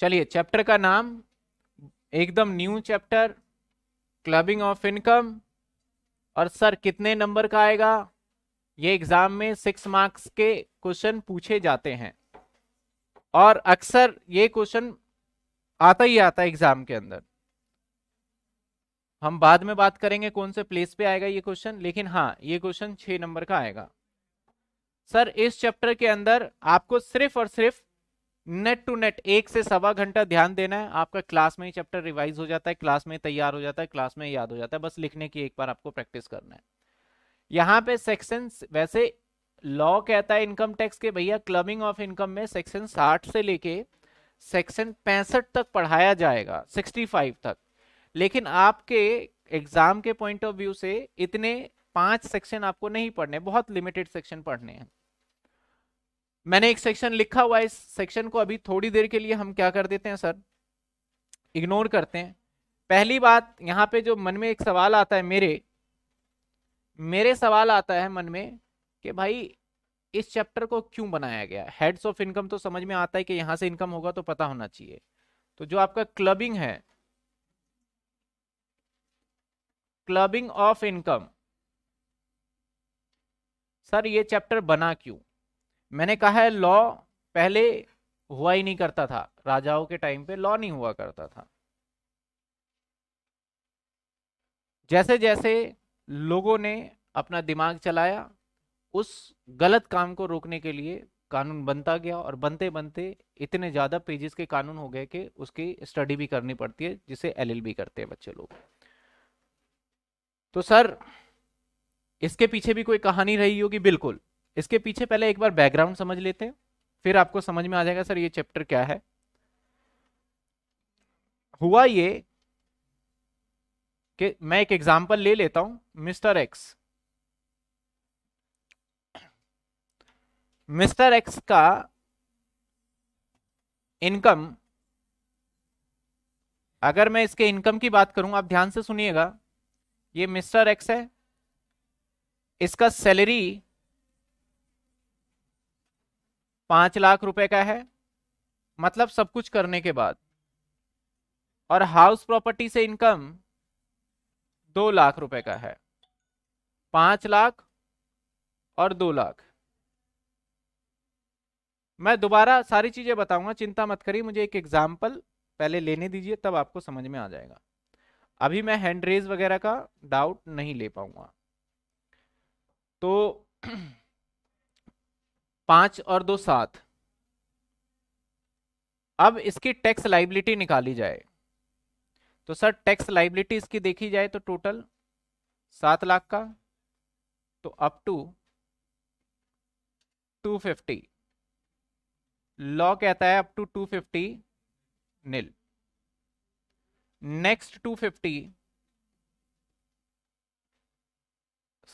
चलिए चैप्टर का नाम एकदम new chapter clubbing of income और सर कितने नंबर का आएगा ये एग्जाम में सिक्स मार्क्स के क्वेश्चन पूछे जाते हैं और अक्सर ये क्वेश्चन आता ही आता है एग्जाम के अंदर हम बाद में बात करेंगे कौन से प्लेस पे आएगा ये क्वेश्चन लेकिन हाँ ये क्वेश्चन छह नंबर का आएगा सर इस चैप्टर के अंदर आपको सिर्फ और सिर्फ नेट टू नेट एक से सवा घंटा ध्यान देना है आपका क्लास में ही चैप्टर रिवाइज हो जाता है क्लास में तैयार हो जाता है क्लास में याद हो जाता है बस लिखने की एक बार आपको प्रैक्टिस करना है यहाँ पे सेक्शन वैसे लॉ कहता है इनकम टैक्स के भैया क्लबिंग ऑफ इनकम में सेक्शन साठ से लेके सेक्शन पैंसठ तक पढ़ाया जाएगा 65 तक लेकिन आपके एग्जाम के पॉइंट ऑफ व्यू से इतने पांच सेक्शन आपको नहीं पढ़ने बहुत लिमिटेड सेक्शन पढ़ने हैं मैंने एक सेक्शन लिखा हुआ है इस सेक्शन को अभी थोड़ी देर के लिए हम क्या कर देते हैं सर इग्नोर करते हैं पहली बात यहाँ पे जो मन में एक सवाल आता है मेरे मेरे सवाल आता है मन में कि भाई इस चैप्टर को क्यों बनाया गया हेड्स ऑफ इनकम तो समझ में आता है कि यहां से इनकम होगा तो पता होना चाहिए तो जो आपका क्लबिंग है क्लबिंग ऑफ इनकम सर ये चैप्टर बना क्यों मैंने कहा है लॉ पहले हुआ ही नहीं करता था राजाओं के टाइम पे लॉ नहीं हुआ करता था जैसे जैसे लोगों ने अपना दिमाग चलाया उस गलत काम को रोकने के लिए कानून बनता गया और बनते बनते इतने ज़्यादा पेजेस के कानून हो गए कि उसकी स्टडी भी करनी पड़ती है जिसे एलएलबी करते हैं बच्चे लोग तो सर इसके पीछे भी कोई कहानी रही होगी बिल्कुल इसके पीछे पहले एक बार बैकग्राउंड समझ लेते हैं फिर आपको समझ में आ जाएगा सर ये चैप्टर क्या है हुआ ये कि मैं एक एग्जांपल ले लेता हूं मिस्टर एक्स मिस्टर एक्स का इनकम अगर मैं इसके इनकम की बात करूं आप ध्यान से सुनिएगा ये मिस्टर एक्स है इसका सैलरी पांच लाख रुपए का है मतलब सब कुछ करने के बाद और हाउस प्रॉपर्टी से इनकम दो लाख रुपए का है पांच लाख और दो लाख मैं दोबारा सारी चीजें बताऊंगा चिंता मत करिए मुझे एक एग्जाम्पल पहले लेने दीजिए तब आपको समझ में आ जाएगा अभी मैं हैंड रेज वगैरह का डाउट नहीं ले पाऊंगा तो पांच और दो सात अब इसकी टैक्स लाइबिलिटी निकाली जाए तो सर टैक्स लाइबिलिटी इसकी देखी जाए तो टोटल सात लाख का तो up to two fifty law कहता है up to two fifty nil next two fifty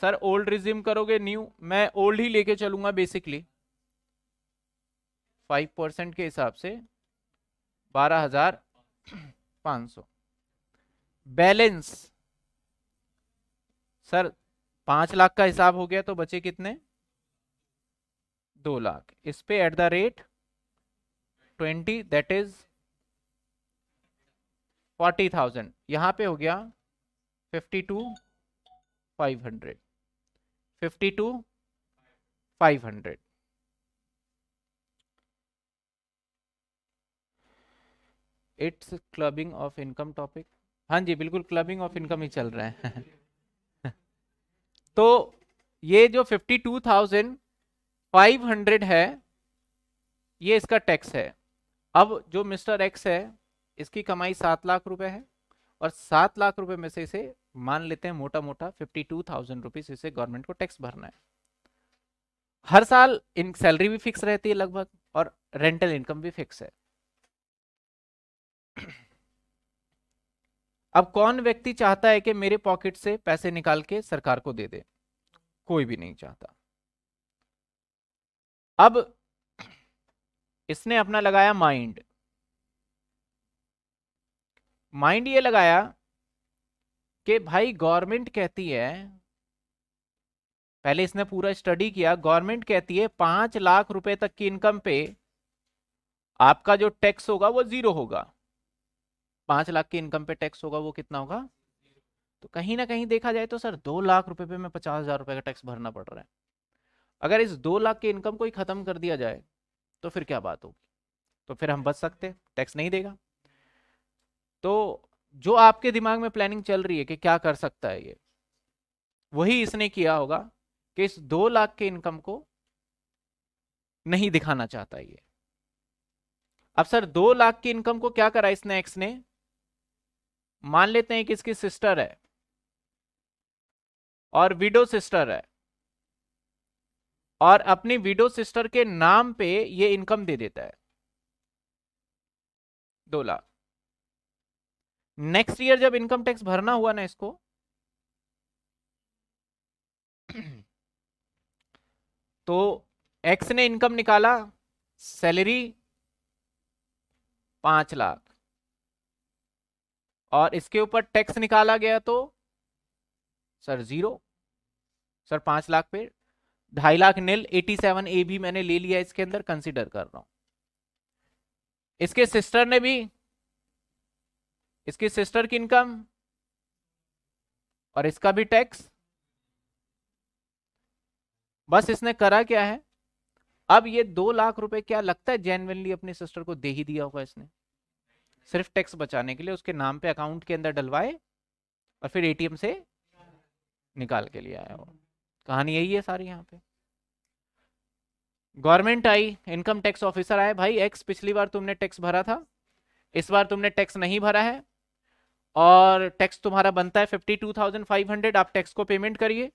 sir old regime करोगे न्यू मैं ओल्ड ही लेके चलूंगा बेसिकली फाइव परसेंट के हिसाब से बारह हजार पाँच सौ बैलेंस सर पाँच लाख का हिसाब हो गया तो बचे कितने दो लाख इस पे at the rate twenty that is forty thousand यहाँ पे हो गया fifty two five hundred fifty two five hundred it's clubbing of income topic हाँ जी बिल्कुल क्लबिंग ऑफ इनकम ही चल रहा है तो ये जो fifty two thousand five hundred है ये इसका टैक्स है अब जो मिस्टर एक्स है इसकी कमाई सात लाख रुपए है और सात लाख रुपए में से इसे मान लेते हैं मोटा मोटा फिफ्टी टू थाउजेंड रुपीज इसे गवर्नमेंट को टैक्स भरना है हर साल इन सैलरी भी फिक्स रहती है लगभग और रेंटल इनकम भी फिक्स है अब कौन व्यक्ति चाहता है कि मेरे पॉकेट से पैसे निकाल के सरकार को दे दे कोई भी नहीं चाहता अब इसने अपना लगाया माइंड माइंड ये लगाया कि भाई गवर्नमेंट कहती है पहले इसने पूरा स्टडी किया गवर्नमेंट कहती है पांच लाख रुपए तक की इनकम पे आपका जो टैक्स होगा वो जीरो होगा पांच लाख की इनकम पे टैक्स होगा वो कितना होगा तो कहीं ना कहीं देखा जाए तो सर दो लाख रुपए पे मैं पचास हजार रुपए का टैक्स भरना पड़ रहा है अगर इस दो लाख की इनकम को ही खत्म कर दिया जाए तो फिर क्या बात होगी तो फिर हम बच सकते टैक्स नहीं देगा तो जो आपके दिमाग में प्लानिंग चल रही है कि क्या कर सकता है ये वही इसने किया होगा कि इस दो लाख के इनकम को नहीं दिखाना चाहता ये अब सर दो लाख की इनकम को क्या करा इसने एक्स ने मान लेते हैं कि इसकी सिस्टर है और विडो सिस्टर है और अपनी विडो सिस्टर के नाम पे ये इनकम दे देता है दो लाख नेक्स्ट ईयर जब इनकम टैक्स भरना हुआ ना इसको तो एक्स ने इनकम निकाला सैलरी पांच लाख और इसके ऊपर टैक्स निकाला गया तो सर जीरो सर पांच लाख पे ढाई lakh nil eighty seven A भी मैंने ले लिया इसके अंदर कंसिडर कर रहा हूं इसके सिस्टर ने भी इसके सिस्टर की इनकम और इसका भी टैक्स बस इसने करा क्या है अब ये दो लाख रुपए क्या लगता है जेनविनली अपने सिस्टर को दे ही दिया होगा इसने सिर्फ टैक्स बचाने के लिए उसके नाम पे अकाउंट के अंदर डलवाए और फिर एटीएम से निकाल के लिए आया वो कहानी यही है सारी यहाँ पे गवर्नमेंट आई इनकम टैक्स ऑफिसर आए भाई एक्स पिछली बार तुमने टैक्स भरा था इस बार तुमने टैक्स नहीं भरा है और टैक्स तुम्हारा बनता है fifty two thousand five hundred आप टैक्स को पेमेंट करिए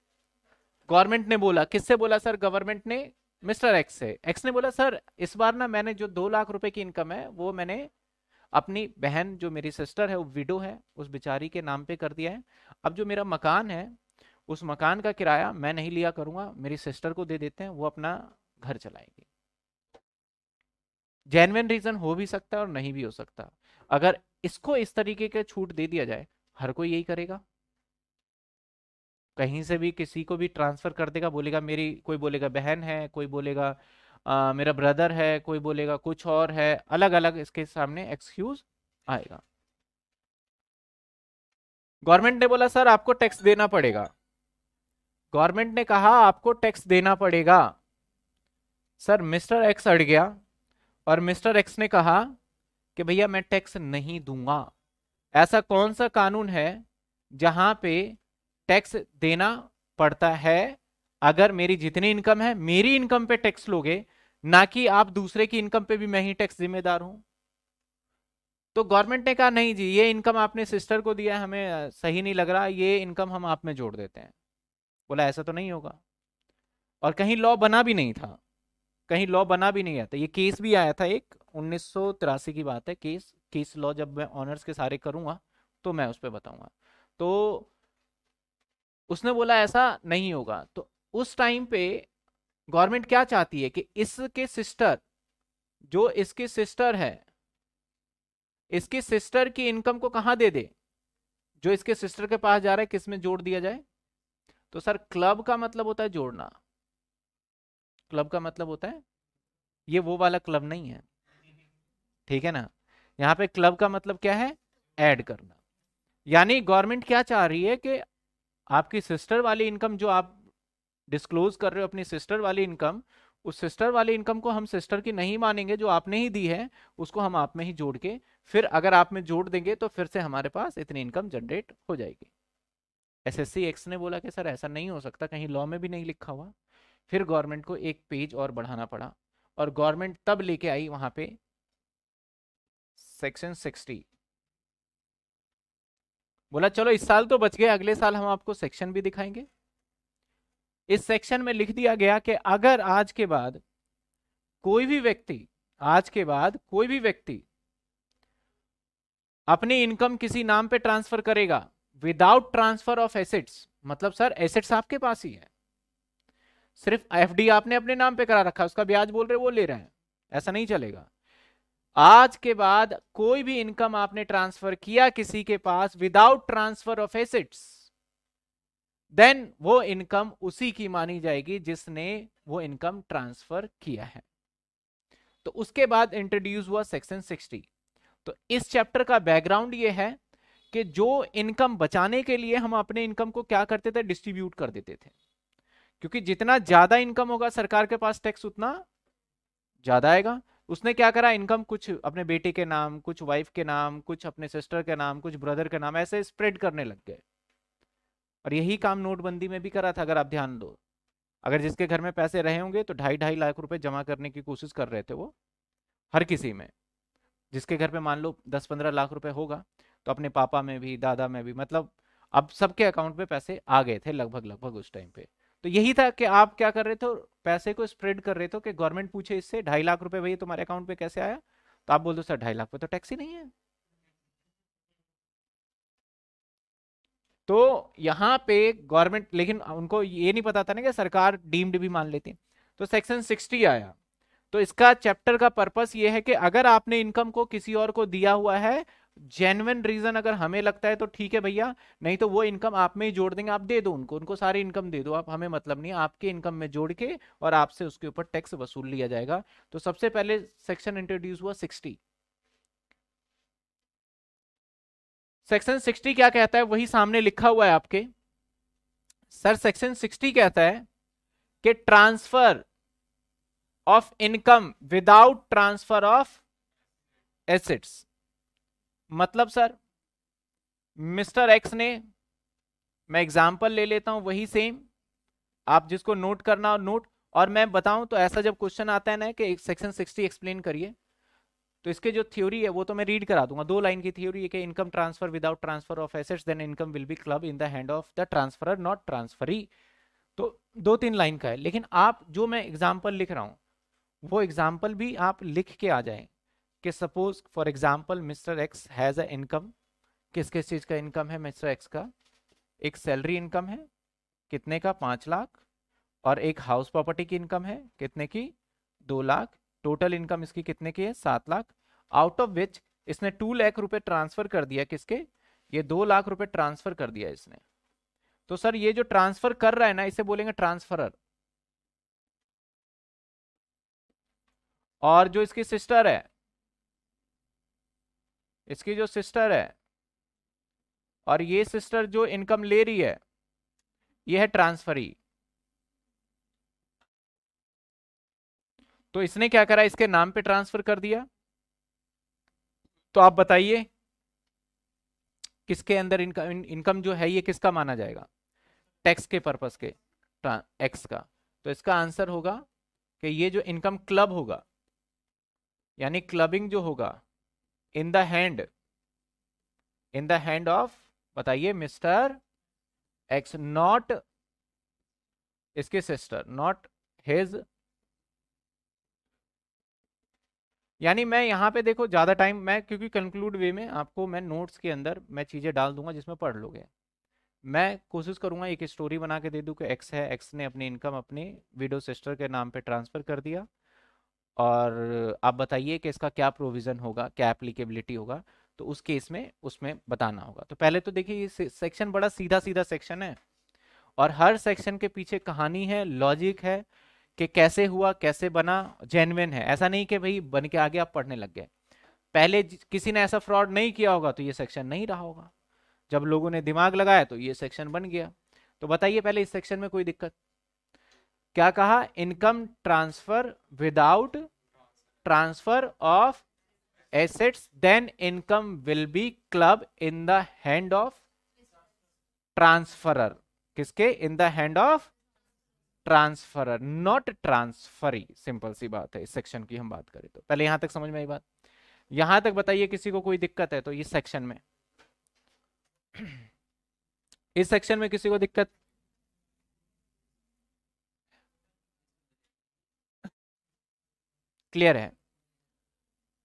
गवर्नमेंट ने बोला किससे बोला सर गवर्नमेंट ने मिस्टर एक्स से एक्स ने बोला सर इस बार ना मैंने जो दो लाख रुपए की इनकम है वो मैंने अपनी बहन जो मेरी सिस्टर है वो विडो है उस बेचारी के नाम पे कर दिया है अब जो मेरा मकान है उस मकान का किराया मैं नहीं लिया करूंगा मेरी सिस्टर को दे देते हैं वो अपना घर चलाएगी जेनविन रीजन हो भी सकता है और नहीं भी हो सकता अगर इसको इस तरीके का छूट दे दिया जाए हर कोई यही करेगा कहीं से भी किसी को भी ट्रांसफर कर देगा बोलेगा मेरी कोई बोलेगा बहन है कोई बोलेगा आ, मेरा ब्रदर है कोई बोलेगा कुछ और है अलग अलग इसके सामने एक्सक्यूज आएगा गवर्नमेंट ने बोला सर आपको टैक्स देना पड़ेगा गवर्नमेंट ने कहा आपको टैक्स देना पड़ेगा सर मिस्टर एक्स अड़ गया और मिस्टर एक्स ने कहा कि भैया मैं टैक्स नहीं दूंगा ऐसा कौन सा कानून है जहां पे टैक्स देना पड़ता है अगर मेरी जितनी इनकम है मेरी इनकम पे टैक्स लोगे ना कि आप दूसरे की इनकम पे भी मैं ही टैक्स जिम्मेदार हूं तो गवर्नमेंट ने कहा नहीं जी ये इनकम आपने सिस्टर को दिया हमें सही नहीं लग रहा ये इनकम हम आप में जोड़ देते हैं बोला ऐसा तो नहीं होगा और कहीं लॉ बना भी नहीं था कहीं लॉ बना भी नहीं आता तो ये केस भी आया था एक उन्नीस की बात है केस केस लॉ जब मैं ऑनर्स के सारे करूंगा तो मैं उस पर बताऊंगा तो उसने बोला ऐसा नहीं होगा तो उस टाइम पे गवर्नमेंट क्या चाहती है कि इसके सिस्टर जो इसकी सिस्टर है इसकी सिस्टर की इनकम को कहां दे दे जो इसके सिस्टर के पास जा रहा है किस में जोड़ दिया जाए तो सर क्लब का मतलब होता है जोड़ना क्लब का मतलब होता है ये वो वाला क्लब नहीं है ठीक है ना यहाँ पे क्लब का मतलब क्या है ऐड करना यानी गवर्नमेंट क्या चाह रही है कि आपकी सिस्टर वाली इनकम जो आप डिस्क्लोज कर रहे हो अपनी सिस्टर वाली इनकम उस सिस्टर वाली इनकम को हम सिस्टर की नहीं मानेंगे जो आपने ही दी है उसको हम आप में ही जोड़ के फिर अगर आप में जोड़ देंगे तो फिर से हमारे पास इतनी इनकम जनरेट हो जाएगी एस एस एक्स ने बोला कि सर ऐसा नहीं हो सकता कहीं लॉ में भी नहीं लिखा हुआ फिर गवर्नमेंट को एक पेज और बढ़ाना पड़ा और गवर्नमेंट तब लेके आई वहां पे सेक्शन सिक्सटी बोला चलो इस साल तो बच गए अगले साल हम आपको सेक्शन भी दिखाएंगे इस सेक्शन में लिख दिया गया कि अगर आज के बाद कोई भी व्यक्ति आज के बाद कोई भी व्यक्ति अपनी इनकम किसी नाम पे ट्रांसफर करेगा विदाउट ट्रांसफर ऑफ एसेट्स मतलब सर एसेट्स आपके पास ही है सिर्फ एफडी आपने अपने नाम पे करा रखा उसका ब्याज बोल रहे वो ले रहे हैं ऐसा नहीं चलेगा आज के बाद कोई भी इनकम आपने ट्रांसफर किया किसी के पास without transfer of assets then वो इनकम उसी की मानी जाएगी जिसने वो इनकम ट्रांसफर किया है तो उसके बाद इंट्रोड्यूस हुआ सेक्शन 60 तो इस चैप्टर का बैकग्राउंड ये है कि जो इनकम बचाने के लिए हम अपने इनकम को क्या करते थे डिस्ट्रीब्यूट कर देते थे क्योंकि जितना ज्यादा इनकम होगा सरकार के पास टैक्स उतना ज्यादा आएगा उसने क्या करा इनकम कुछ अपने बेटे के नाम कुछ वाइफ के नाम कुछ अपने सिस्टर के नाम कुछ ब्रदर के नाम ऐसे स्प्रेड करने लग गए और यही काम नोटबंदी में भी करा था अगर आप ध्यान दो अगर जिसके घर में पैसे रहे होंगे तो ढाई ढाई लाख रुपए जमा करने की कोशिश कर रहे थे वो हर किसी में जिसके घर पे मान लो दस पंद्रह लाख रुपए होगा तो अपने पापा में भी दादा में भी मतलब अब सबके अकाउंट में पैसे आ गए थे लगभग लगभग उस टाइम पे तो यही था कि आप क्या कर रहे थे पैसे को स्प्रेड कर रहे थे कि गवर्नमेंट पूछे इससे ढाई लाख रुपए भैया तुम्हारे अकाउंट पे कैसे आया तो आप बोल दो सर ढाई लाख पे तो टैक्स ही नहीं है तो यहाँ पे गवर्नमेंट लेकिन उनको ये नहीं पता था ना कि सरकार डीम्ड भी मान लेती तो सेक्शन सिक्सटी आया तो इसका चैप्टर का पर्पस ये है कि अगर आपने इनकम को किसी और को दिया हुआ है जेनुअन रीजन अगर हमें लगता है तो ठीक है भैया नहीं तो वो इनकम आप में ही जोड़ देंगे आप दे दो उनको उनको सारी इनकम दे दो आप हमें मतलब नहीं आपके इनकम में जोड़ के और आपसे उसके ऊपर टैक्स वसूल लिया जाएगा तो सबसे पहले सेक्शन इंट्रोड्यूस हुआ सिक्सटी सेक्शन 60 क्या कहता है वही सामने लिखा हुआ है आपके सर सेक्शन 60 कहता है कि transfer of income without transfer of assets मतलब सर मिस्टर एक्स ने मैं एग्जांपल ले लेता हूं वही सेम आप जिसको नोट करना हो नोट और मैं बताऊं तो ऐसा जब क्वेश्चन आता है ना कि सेक्शन 60 एक्सप्लेन करिए तो इसके जो थ्योरी है वो तो मैं रीड करा दूंगा दो लाइन की थ्योरी है कि income transfer without transfer of assets then income will be club in the hand of the transfer not transferee तो दो तीन लाइन का है लेकिन आप जो मैं एग्जाम्पल लिख रहा हूँ वो एग्जाम्पल भी आप लिख के आ जाए कि suppose for example Mister X has a income किस किस चीज़ का इनकम है मिस्टर एक्स का एक सैलरी इनकम है कितने का पाँच लाख और एक हाउस प्रॉपर्टी की इनकम है कितने की दो लाख टोटल इनकम इसकी कितने की है सात लाख आउट ऑफ विच इसने टू लाख रुपए ट्रांसफर कर दिया किसके ये दो लाख रुपए ट्रांसफर कर दिया इसने तो सर ये जो ट्रांसफर कर रहा है ना इसे बोलेंगे ट्रांसफरर और जो इसकी सिस्टर है इसकी जो सिस्टर है और ये सिस्टर जो इनकम ले रही है ये है ट्रांसफरी तो इसने क्या करा इसके नाम पे ट्रांसफर कर दिया तो आप बताइए किसके अंदर इनकम इनकम जो है ये किसका माना जाएगा टैक्स के पर्पस के एक्स का तो इसका आंसर होगा कि ये जो इनकम क्लब होगा यानी क्लबिंग जो होगा in the hand in the hand of बताइए मिस्टर एक्स नॉट इसके सिस्टर नॉट हिज यानी मैं यहाँ पे देखो ज़्यादा टाइम मैं क्योंकि कंक्लूड वे में आपको मैं नोट्स के अंदर मैं चीज़ें डाल दूंगा जिसमें पढ़ लोगे मैं कोशिश करूँगा एक स्टोरी बना के दे दूँ कि एक्स है एक्स ने अपनी इनकम अपने विडो सिस्टर के नाम पे ट्रांसफ़र कर दिया और आप बताइए कि इसका क्या प्रोविज़न होगा क्या एप्लीकेबिलिटी होगा तो उस केस में उसमें बताना होगा तो पहले तो देखिए ये सेक्शन बड़ा सीधा सीधा सेक्शन है और हर सेक्शन के पीछे कहानी है लॉजिक है कि कैसे हुआ कैसे बना जेनविन है ऐसा नहीं कि भाई बन के आगे आप पढ़ने लग गए पहले किसी ने ऐसा फ्रॉड नहीं किया होगा तो ये सेक्शन नहीं रहा होगा जब लोगों ने दिमाग लगाया तो ये सेक्शन बन गया तो बताइए पहले इस सेक्शन में कोई दिक्कत क्या कहा income transfer without transfer of assets then income will be club in the hand of transferor किसके in the hand of transfer not transferee simple सी बात है इस सेक्शन की हम बात करें तो पहले यहां तक समझ में आई बात यहां तक बताइए किसी को कोई दिक्कत है तो इस सेक्शन में इस सेक्शन में किसी को दिक्कत क्लियर है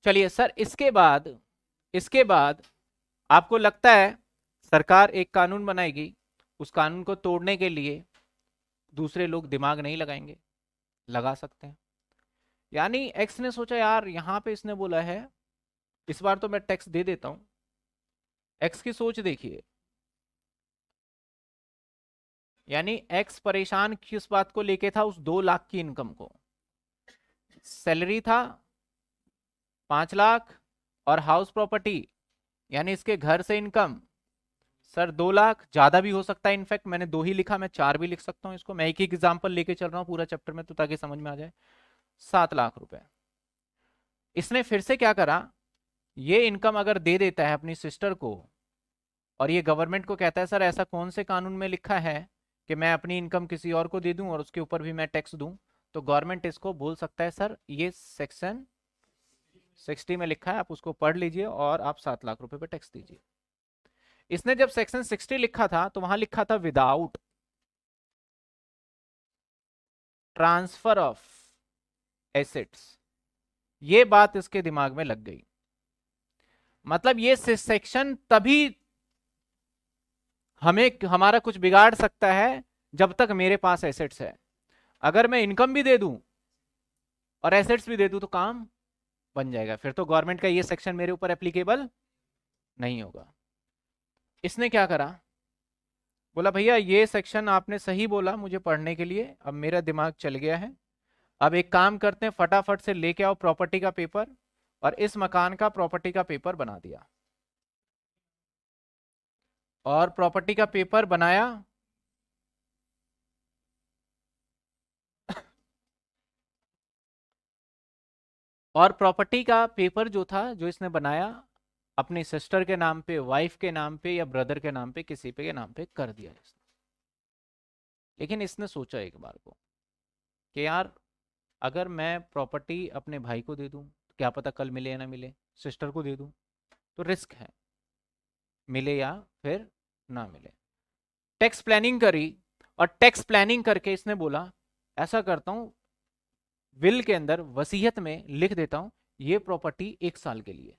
चलिए सर इसके बाद इसके बाद आपको लगता है सरकार एक कानून बनाएगी उस कानून को तोड़ने के लिए दूसरे लोग दिमाग नहीं लगाएंगे लगा सकते हैं यानी एक्स ने सोचा यार यहाँ पे इसने बोला है इस बार तो मैं टैक्स दे देता हूँ एक्स की सोच देखिए यानी एक्स परेशान किस बात को लेके था उस दो लाख की इनकम को सैलरी था पांच लाख और हाउस प्रॉपर्टी यानी इसके घर से इनकम सर दो लाख ज्यादा भी हो सकता है इनफैक्ट मैंने दो ही लिखा मैं चार भी लिख सकता हूँ इसको मैं एक एक एग्जाम्पल लेके चल रहा हूँ पूरा चैप्टर में तो ताकि समझ में आ जाए सात लाख रुपए इसने फिर से क्या करा ये इनकम अगर दे देता है अपनी सिस्टर को और ये गवर्नमेंट को कहता है सर ऐसा कौन से कानून में लिखा है कि मैं अपनी इनकम किसी और को दे दूं और उसके ऊपर भी मैं टैक्स दूं तो गवर्नमेंट इसको बोल सकता है सर ये सेक्शन 60 में लिखा है आप उसको पढ़ लीजिए और आप सात लाख रुपए पे टैक्स दीजिए इसने जब सेक्शन 60 लिखा था तो वहां लिखा था विदाउट ट्रांसफर ऑफ एसेट्स ये बात इसके दिमाग में लग गई मतलब ये सेक्शन तभी हमें हमारा कुछ बिगाड़ सकता है जब तक मेरे पास एसेट्स है अगर मैं इनकम भी दे दूं और एसेट्स भी दे दूं तो काम बन जाएगा फिर तो गवर्नमेंट का ये सेक्शन मेरे ऊपर एप्लीकेबल नहीं होगा इसने क्या करा बोला भैया ये सेक्शन आपने सही बोला मुझे पढ़ने के लिए अब मेरा दिमाग चल गया है अब एक काम करते हैं फटाफट से लेके आओ प्रॉपर्टी का पेपर और इस मकान का प्रॉपर्टी का पेपर बना दिया और प्रॉपर्टी का पेपर बनाया और प्रॉपर्टी का पेपर जो था जो इसने बनाया अपनी सिस्टर के नाम पे वाइफ के नाम पे या ब्रदर के नाम पे किसी पे के नाम पे कर दिया इसने लेकिन इसने सोचा एक बार को कि यार अगर मैं प्रॉपर्टी अपने भाई को दे दूँ तो क्या पता कल मिले या ना मिले सिस्टर को दे दूँ तो रिस्क है मिले या फिर ना मिले टैक्स प्लानिंग करी और टैक्स प्लानिंग करके इसने बोला ऐसा करता हूँ विल के अंदर वसीयत में लिख देता हूँ ये प्रॉपर्टी एक साल के लिए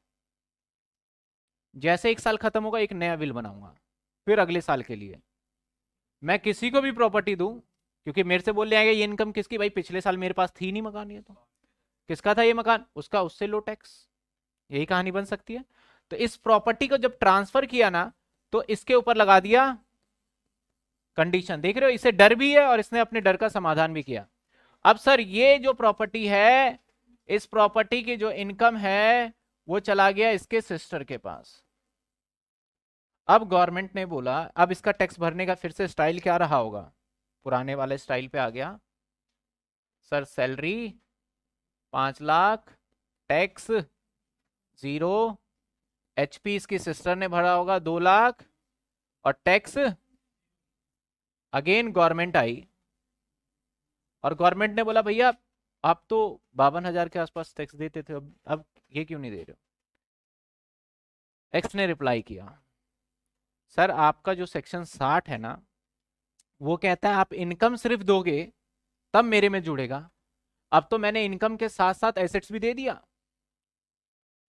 जैसे एक साल खत्म होगा एक नया बिल बनाऊंगा फिर अगले साल के लिए मैं किसी को भी प्रॉपर्टी दूं क्योंकि मेरे से बोल ले आएगा ये इनकम किसकी भाई पिछले साल मेरे पास थी नहीं मकान ये तो किसका था ये मकान उसका उससे लो टैक्स यही कहानी बन सकती है तो इस प्रॉपर्टी को जब ट्रांसफर किया ना तो इसके ऊपर लगा दिया कंडीशन देख रहे हो इसे डर भी है और इसने अपने डर का समाधान भी किया अब सर ये जो प्रॉपर्टी है इस प्रॉपर्टी की जो इनकम है वो चला गया इसके सिस्टर के पास अब गवर्नमेंट ने बोला अब इसका टैक्स भरने का फिर से स्टाइल क्या रहा होगा पुराने वाले स्टाइल पे आ गया सर सैलरी पांच लाख टैक्स जीरो एचपी इसकी सिस्टर ने भरा होगा दो लाख और टैक्स अगेन गवर्नमेंट आई और गवर्नमेंट ने बोला भैया आप तो बावन हज़ार के आसपास टैक्स देते थे अब अब ये क्यों नहीं दे रहे हो एक्स ने रिप्लाई किया सर आपका जो सेक्शन साठ है ना वो कहता है आप इनकम सिर्फ दोगे तब मेरे में जुड़ेगा अब तो मैंने इनकम के साथ साथ एसेट्स भी दे दिया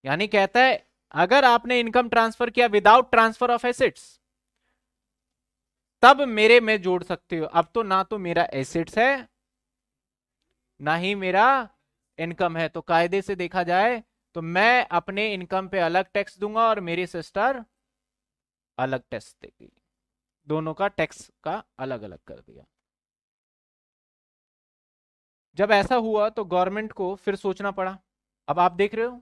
यानी कहता है अगर आपने इनकम ट्रांसफर किया विदाउट ट्रांसफर ऑफ एसेट्स तब मेरे में जोड़ सकते हो अब तो ना तो मेरा एसेट्स है ना ही मेरा इनकम है तो कायदे से देखा जाए तो मैं अपने इनकम पे अलग टैक्स दूंगा और मेरी सिस्टर अलग टैक्स देगी दोनों का टैक्स का अलग अलग कर दिया जब ऐसा हुआ तो गवर्नमेंट को फिर सोचना पड़ा अब आप देख रहे हो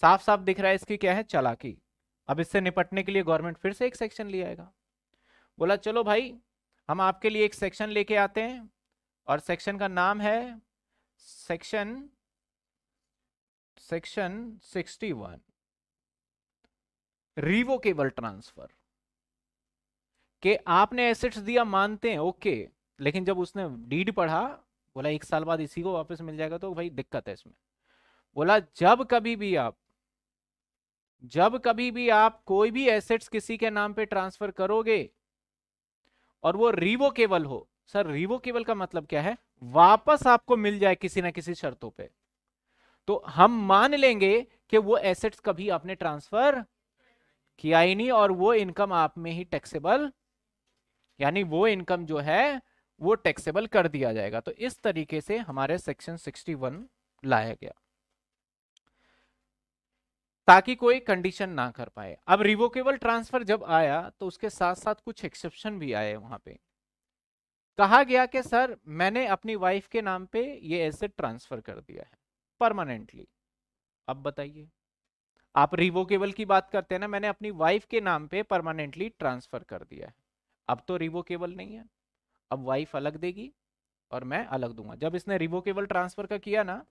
साफ साफ दिख रहा है इसकी क्या है चालाकी अब इससे निपटने के लिए गवर्नमेंट फिर से एक सेक्शन ले आएगा बोला चलो भाई हम आपके लिए एक सेक्शन लेके आते हैं और सेक्शन का नाम है section section 61 रिवोकेबल ट्रांसफर के आपने एसेट्स दिया मानते हैं ओके लेकिन जब उसने डीड पढ़ा बोला एक साल बाद इसी को वापस मिल जाएगा तो भाई दिक्कत है इसमें बोला जब कभी भी आप जब कभी भी आप कोई भी एसेट्स किसी के नाम पे ट्रांसफर करोगे और वो रिवोकेबल हो सर रिवोकेबल का मतलब क्या है वापस आपको मिल जाए किसी ना किसी शर्तों पे तो हम मान लेंगे कि वो एसेट्स कभी आपने ट्रांसफर किया ही नहीं और वो इनकम आप में ही टैक्सेबल यानी वो इनकम जो है वो टैक्सेबल कर दिया जाएगा तो इस तरीके से हमारे सेक्शन 61 लाया गया ताकि कोई कंडीशन ना कर पाए अब रिवोकेबल ट्रांसफर जब आया तो उसके साथ साथ कुछ एक्सेप्शन भी आए वहां पर कहा गया कि सर मैंने अपनी वाइफ के नाम पे ये एसेट ट्रांसफर कर दिया है परमानेंटली अब बताइए आप रिवोकेबल की बात करते हैं ना मैंने अपनी वाइफ के नाम पे परमानेंटली ट्रांसफर कर दिया है अब तो रिवोकेबल नहीं है अब वाइफ अलग देगी और मैं अलग दूंगा जब इसने रिवोकेबल ट्रांसफर का किया ना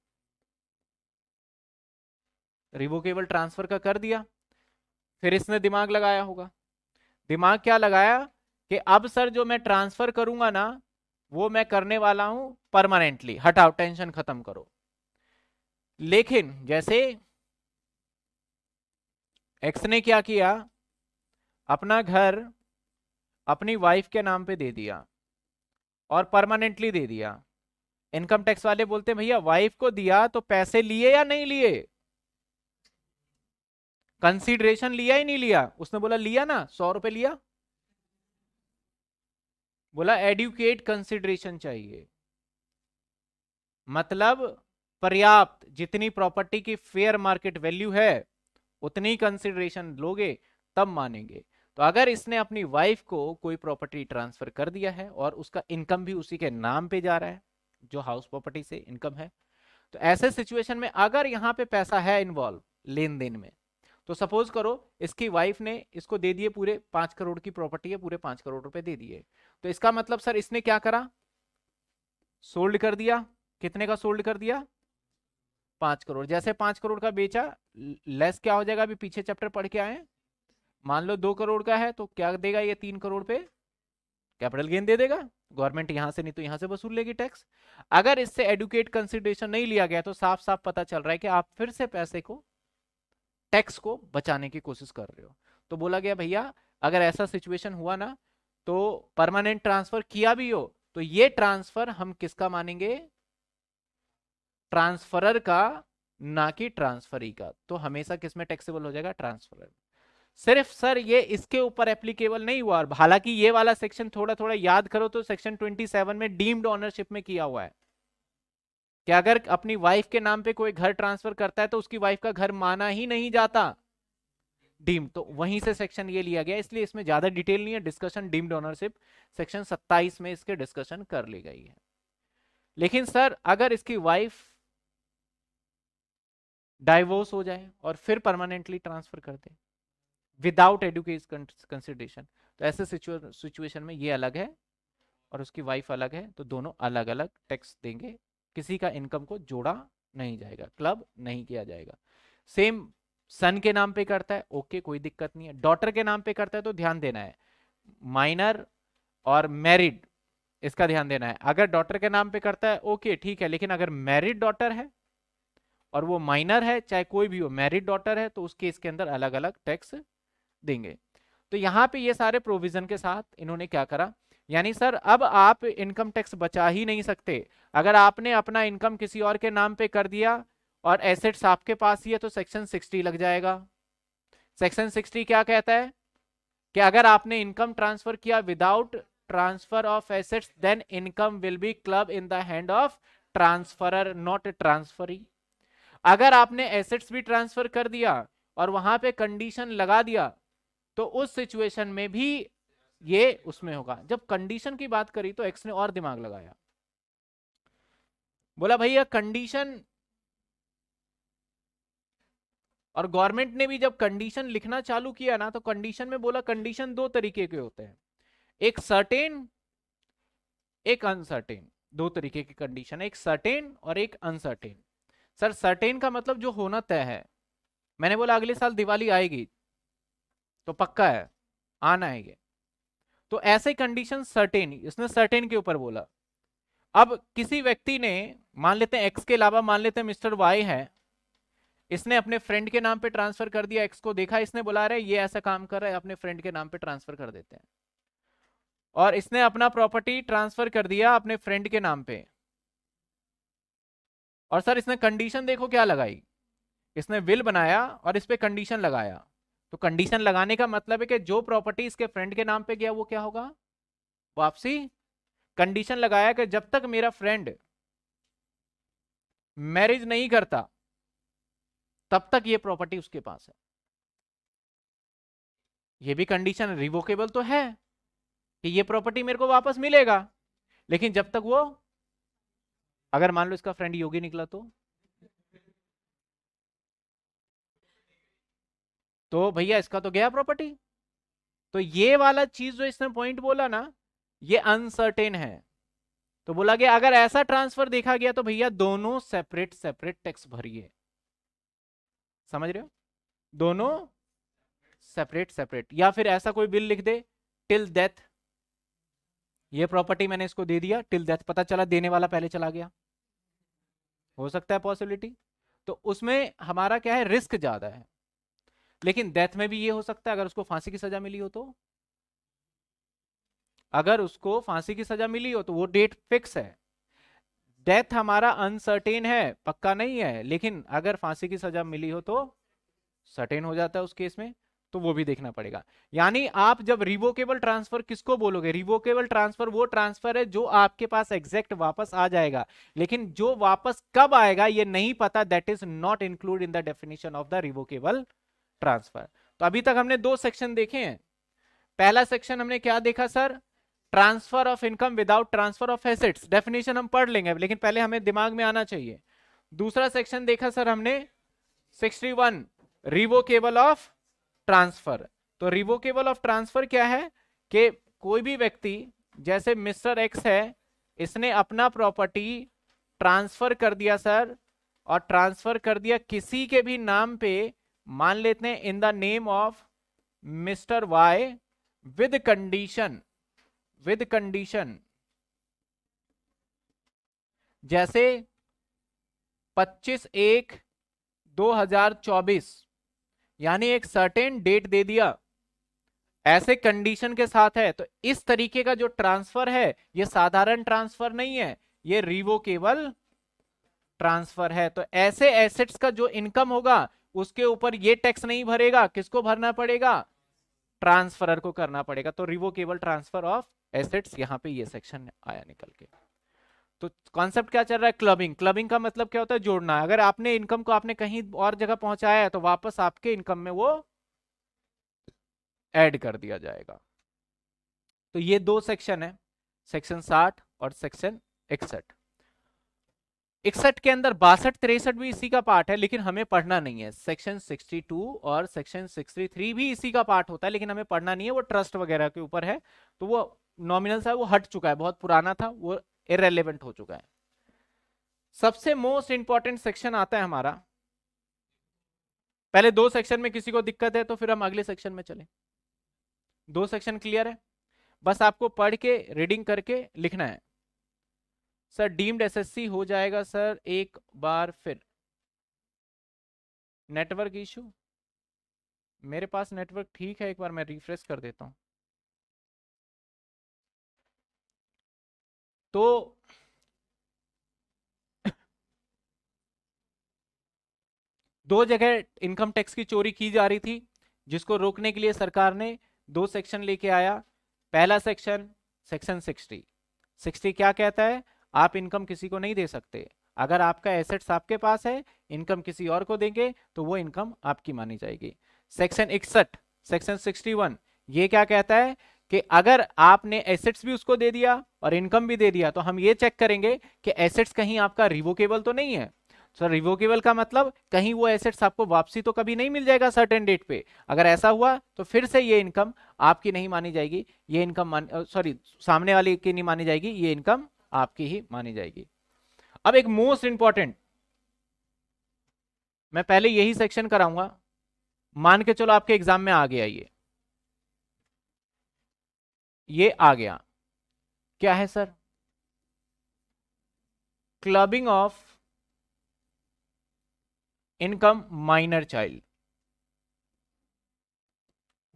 रिवोकेबल ट्रांसफर का कर दिया फिर इसने दिमाग लगाया होगा दिमाग क्या लगाया कि अब सर जो मैं ट्रांसफर करूंगा ना वो मैं करने वाला हूं परमानेंटली हटाओ टेंशन खत्म करो लेकिन जैसे एक्स ने क्या किया अपना घर अपनी वाइफ के नाम पे दे दिया और परमानेंटली दे दिया इनकम टैक्स वाले बोलते भैया वाइफ को दिया तो पैसे लिए या नहीं लिए कंसीडरेशन लिया ही नहीं लिया उसने बोला लिया ना सौ रुपए लिया बोला एडुकेट कंसिडरेशन चाहिए मतलब पर्याप्त जितनी प्रॉपर्टी की फेयर मार्केट वैल्यू है उतनी कंसिडरेशन लोगे तब मानेंगे तो अगर इसने अपनी वाइफ को कोई प्रॉपर्टी ट्रांसफर कर दिया है और उसका इनकम भी उसी के नाम पे जा रहा है जो हाउस प्रॉपर्टी से इनकम है तो ऐसे सिचुएशन में अगर यहाँ पे पैसा है इन्वॉल्व लेन देन में तो सपोज करो इसकी वाइफ ने इसको दे दिए पूरे पांच करोड़ की प्रॉपर्टी है पूरे पांच करोड़ रुपए दे दिए तो इसका मतलब सर इसने क्या करा सोल्ड कर दिया कितने का सोल्ड कर दिया पांच करोड़ जैसे पांच करोड़ का बेचा लेस क्या हो जाएगा अभी पीछे चैप्टर पढ़ के आए मान लो दो करोड़ का है तो क्या देगा ये तीन करोड़ पे कैपिटल गेन दे देगा गवर्नमेंट यहां से नहीं तो यहां से वसूल लेगी टैक्स अगर इससे एडुकेट कंसिडरेशन नहीं लिया गया तो साफ साफ पता चल रहा है कि आप फिर से पैसे को टैक्स को बचाने की कोशिश कर रहे हो तो बोला गया भैया अगर ऐसा सिचुएशन हुआ ना तो परमानेंट ट्रांसफर किया भी हो तो ये ट्रांसफर हम किसका मानेंगे ट्रांसफरर का ना कि ट्रांसफरी का तो हमेशा किसमें टैक्सेबल हो जाएगा ट्रांसफरर सिर्फ सर ये इसके ऊपर एप्लीकेबल नहीं हुआ और हालांकि ये वाला सेक्शन थोड़ा थोड़ा याद करो तो सेक्शन 27 में डीम्ड ऑनरशिप में किया हुआ है कि अगर अपनी वाइफ के नाम पे कोई घर ट्रांसफर करता है तो उसकी वाइफ का घर माना ही नहीं जाता डीम तो वहीं से सेक्शन ये लिया गया इसलिए इसमें ज्यादा डिटेल नहीं है डिस्कशन डीम डोनरशिप सेक्शन 27 में इसके डिस्कशन कर ली गई है लेकिन सर अगर इसकी वाइफ डाइवोर्स हो जाए और फिर परमानेंटली ट्रांसफर कर दे विदाउट एडुकेशन कंसिडरेशन तो ऐसे सिचुएशन में ये अलग है और उसकी वाइफ अलग है तो दोनों अलग अलग टैक्स देंगे किसी का इनकम को जोड़ा नहीं जाएगा क्लब नहीं किया जाएगा सेम सन के नाम पे करता है ओके कोई दिक्कत नहीं है डॉटर के नाम पे करता है तो ध्यान देना है माइनर और मैरिड इसका ध्यान देना है अगर डॉटर के नाम पे करता है ओके ठीक है लेकिन अगर मैरिड डॉटर है और वो माइनर है चाहे कोई भी हो मैरिड डॉटर है तो उसके इसके अंदर अलग अलग टैक्स देंगे तो यहां पे ये सारे प्रोविजन के साथ इन्होंने क्या करा यानी सर अब आप इनकम टैक्स बचा ही नहीं सकते अगर आपने अपना इनकम किसी और के नाम पे कर दिया और एसेट्स आपके पास ही है तो सेक्शन 60 लग जाएगा सेक्शन 60 क्या कहता है कि अगर आपने इनकम ट्रांसफर किया without transfer of assets then income will be club in the hand of transferor not transferee अगर आपने एसेट्स भी ट्रांसफर कर दिया और वहां पे कंडीशन लगा दिया तो उस सिचुएशन में भी ये उसमें होगा जब कंडीशन की बात करी तो एक्स ने और दिमाग लगाया बोला भैया कंडीशन और गवर्नमेंट ने भी जब कंडीशन लिखना चालू किया ना तो कंडीशन में बोला कंडीशन दो तरीके के होते हैं एक सर्टेन एक अनसर्टेन दो तरीके की कंडीशन एक सर्टेन और एक अनसर्टेन सर सर्टेन का मतलब जो होना तय है मैंने बोला अगले साल दिवाली आएगी तो पक्का है आना है ये तो ऐसे कंडीशन सर्टेन इसने सर्टेन के ऊपर बोला अब किसी व्यक्ति ने मान लेते हैं एक्स के अलावा मान लेते हैं मिस्टर वाई है इसने अपने फ्रेंड के नाम पे ट्रांसफर कर दिया एक्स को देखा इसने बोला रहे ये ऐसा काम कर रहा है अपने फ्रेंड के नाम पे ट्रांसफर कर देते हैं और इसने अपना प्रॉपर्टी ट्रांसफर कर दिया अपने फ्रेंड के नाम पे और सर इसने कंडीशन देखो क्या लगाई इसने विल बनाया और इस पर कंडीशन लगाया तो कंडीशन लगाने का मतलब है कि जो प्रॉपर्टी इसके फ्रेंड के नाम पे गया वो क्या होगा वापसी कंडीशन लगाया कि जब तक मेरा फ्रेंड मैरिज नहीं करता तब तक ये प्रॉपर्टी उसके पास है ये भी कंडीशन रिवोकेबल तो है कि ये प्रॉपर्टी मेरे को वापस मिलेगा लेकिन जब तक वो अगर मान लो इसका फ्रेंड योगी निकला तो तो भैया इसका तो गया प्रॉपर्टी तो ये वाला चीज जो इसने पॉइंट बोला ना ये अनसर्टेन है तो बोला गया अगर ऐसा ट्रांसफर देखा गया तो भैया दोनों सेपरेट सेपरेट टैक्स भरिए समझ रहे हो दोनों सेपरेट सेपरेट या फिर ऐसा कोई बिल लिख दे टिल डेथ ये प्रॉपर्टी मैंने इसको दे दिया टिल डेथ पता चला देने वाला पहले चला गया हो सकता है पॉसिबिलिटी तो उसमें हमारा क्या है रिस्क ज्यादा है लेकिन डेथ में भी ये हो सकता है अगर उसको फांसी की सजा मिली हो तो अगर उसको फांसी की सजा मिली हो तो वो डेट फिक्स है डेथ हमारा अनसर्टेन है पक्का नहीं है लेकिन अगर फांसी की सजा मिली हो तो सर्टेन हो जाता है उस केस में तो वो भी देखना पड़ेगा यानी आप जब रिवोकेबल ट्रांसफर किसको बोलोगे रिवोकेबल ट्रांसफर वो ट्रांसफर है जो आपके पास एग्जैक्ट वापस आ जाएगा लेकिन जो वापस कब आएगा ये नहीं पता that is not include in the definition of the revocable transfer तो अभी तक हमने दो सेक्शन देखे हैं पहला सेक्शन हमने क्या देखा sir transfer of income without transfer of assets definition हम पढ़ लेंगे लेकिन पहले हमें दिमाग में आना चाहिए दूसरा सेक्शन देखा सर हमने 61 रिवोकेबल ऑफ ट्रांसफर तो रिवोकेबल ऑफ ट्रांसफर क्या है कि कोई भी व्यक्ति जैसे मिस्टर एक्स है इसने अपना प्रॉपर्टी ट्रांसफर कर दिया सर और ट्रांसफर कर दिया किसी के भी नाम पे मान लेते हैं in the name of mister Y with condition with condition जैसे 25 एक 2024 यानी एक सर्टेन डेट दे दिया ऐसे कंडीशन के साथ है तो इस तरीके का जो ट्रांसफर है ये साधारण ट्रांसफर नहीं है ये रिवोकेबल ट्रांसफर है तो ऐसे एसेट्स का जो इनकम होगा उसके ऊपर ये टैक्स नहीं भरेगा किसको भरना पड़ेगा ट्रांसफरर को करना पड़ेगा तो रिवोकेबल ट्रांसफर ऑफ एसेट्स यहाँ पे ये सेक्शन आया निकल के तो कॉन्सेप्ट क्या चल रहा है क्लबिंग क्लबिंग का मतलब क्या होता है जोड़ना अगर आपने इनकम को आपने कहीं और जगह पहुंचाया है तो वापस आपके इनकम में वो एड कर दिया जाएगा तो ये दो सेक्शन है सेक्शन साठ और सेक्शन इकसठ इकसठ के अंदर बासठ तिरसठ भी इसी का पार्ट है लेकिन हमें पढ़ना नहीं है सेक्शन 62 और सेक्शन 63 भी इसी का पार्ट होता है लेकिन हमें पढ़ना नहीं है वो ट्रस्ट वगैरह के ऊपर है तो वो नॉमिनल सा वो हट चुका है बहुत पुराना था वो इरेलीवेंट हो चुका है सबसे मोस्ट इंपॉर्टेंट सेक्शन आता है हमारा पहले दो सेक्शन में किसी को दिक्कत है तो फिर हम अगले सेक्शन में चले दो सेक्शन क्लियर है बस आपको पढ़ के रीडिंग करके लिखना है सर डीम्ड एसएससी हो जाएगा सर एक बार फिर नेटवर्क इशू मेरे पास नेटवर्क ठीक है एक बार मैं रिफ्रेश कर देता हूं तो दो जगह इनकम टैक्स की चोरी की जा रही थी जिसको रोकने के लिए सरकार ने दो सेक्शन लेके आया पहला सेक्शन सेक्शन सिक्सटी सिक्सटी क्या कहता है आप इनकम किसी को नहीं दे सकते अगर आपका एसेट्स आपके पास है इनकम किसी और को देंगे तो वो इनकम आपकी मानी जाएगी सेक्शन इकसठ सेक्शन वन ये क्या कहता है कि अगर आपने एसेट्स भी उसको दे दिया और इनकम भी दे दिया तो हम ये चेक करेंगे कि एसेट्स कहीं आपका रिवोकेबल तो नहीं है सर रिवोकेबल का मतलब कहीं वो एसेट्स आपको वापसी तो कभी नहीं मिल जाएगा सर्टेन डेट पे अगर ऐसा हुआ तो फिर से ये इनकम आपकी नहीं मानी जाएगी ये इनकम सॉरी सामने वाले की नहीं मानी जाएगी ये इनकम आपकी ही मानी जाएगी अब एक मोस्ट इंपॉर्टेंट मैं पहले यही सेक्शन कराऊंगा मान के चलो आपके एग्जाम में आ गया ये ये आ गया क्या है sir clubbing of income minor child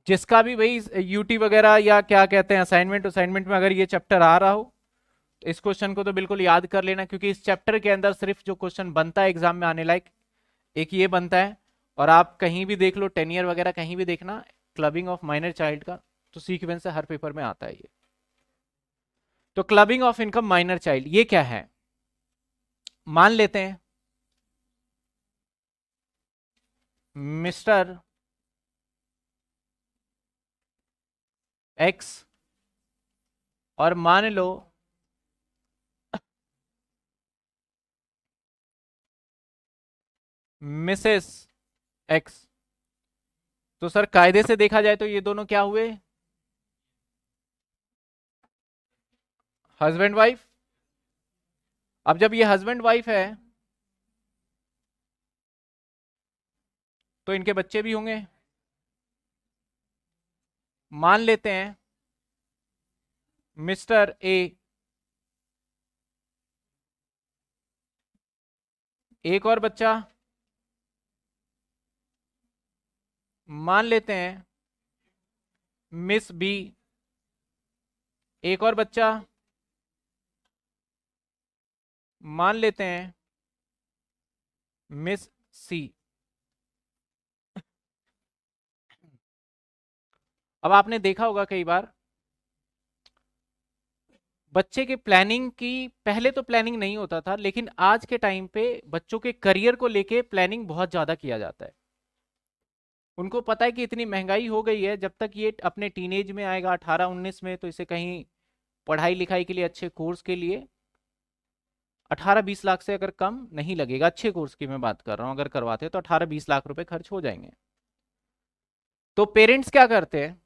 जिसका भी वही यूटी वगैरह या क्या कहते हैं असाइनमेंट असाइनमेंट में अगर ये चैप्टर आ रहा हो इस क्वेश्चन को तो बिल्कुल याद कर लेना क्योंकि इस चैप्टर के अंदर सिर्फ जो क्वेश्चन बनता है एग्जाम में आने लायक एक ये बनता है और आप कहीं भी देख लो टेन ईयर वगैरह कहीं भी देखना क्लबिंग ऑफ माइनर चाइल्ड का तो सीक्वेंस हर पेपर में आता है ये तो clubbing of income minor child ये क्या है मान लेते हैं मिस्टर एक्स और मान लो मिसेस एक्स तो सर कायदे से देखा जाए तो ये दोनों क्या हुए हस्बैंड वाइफ अब जब ये हस्बैंड वाइफ है तो इनके बच्चे भी होंगे मान लेते हैं मिस्टर ए एक और बच्चा मान लेते हैं मिस बी एक और बच्चा मान लेते हैं मिस सी अब आपने देखा होगा कई बार बच्चे के प्लानिंग की पहले तो प्लानिंग नहीं होता था लेकिन आज के टाइम पे बच्चों के करियर को लेके प्लानिंग बहुत ज्यादा किया जाता है उनको पता है कि इतनी महंगाई हो गई है जब तक ये अपने टीनेज में आएगा अठारह उन्नीस में तो इसे कहीं पढ़ाई लिखाई के लिए अच्छे कोर्स के लिए अठारह बीस लाख से अगर कम नहीं लगेगा अच्छे कोर्स की मैं बात कर रहा हूँ अगर करवाते तो अठारह बीस लाख रुपए खर्च हो जाएंगे तो पेरेंट्स क्या करते हैं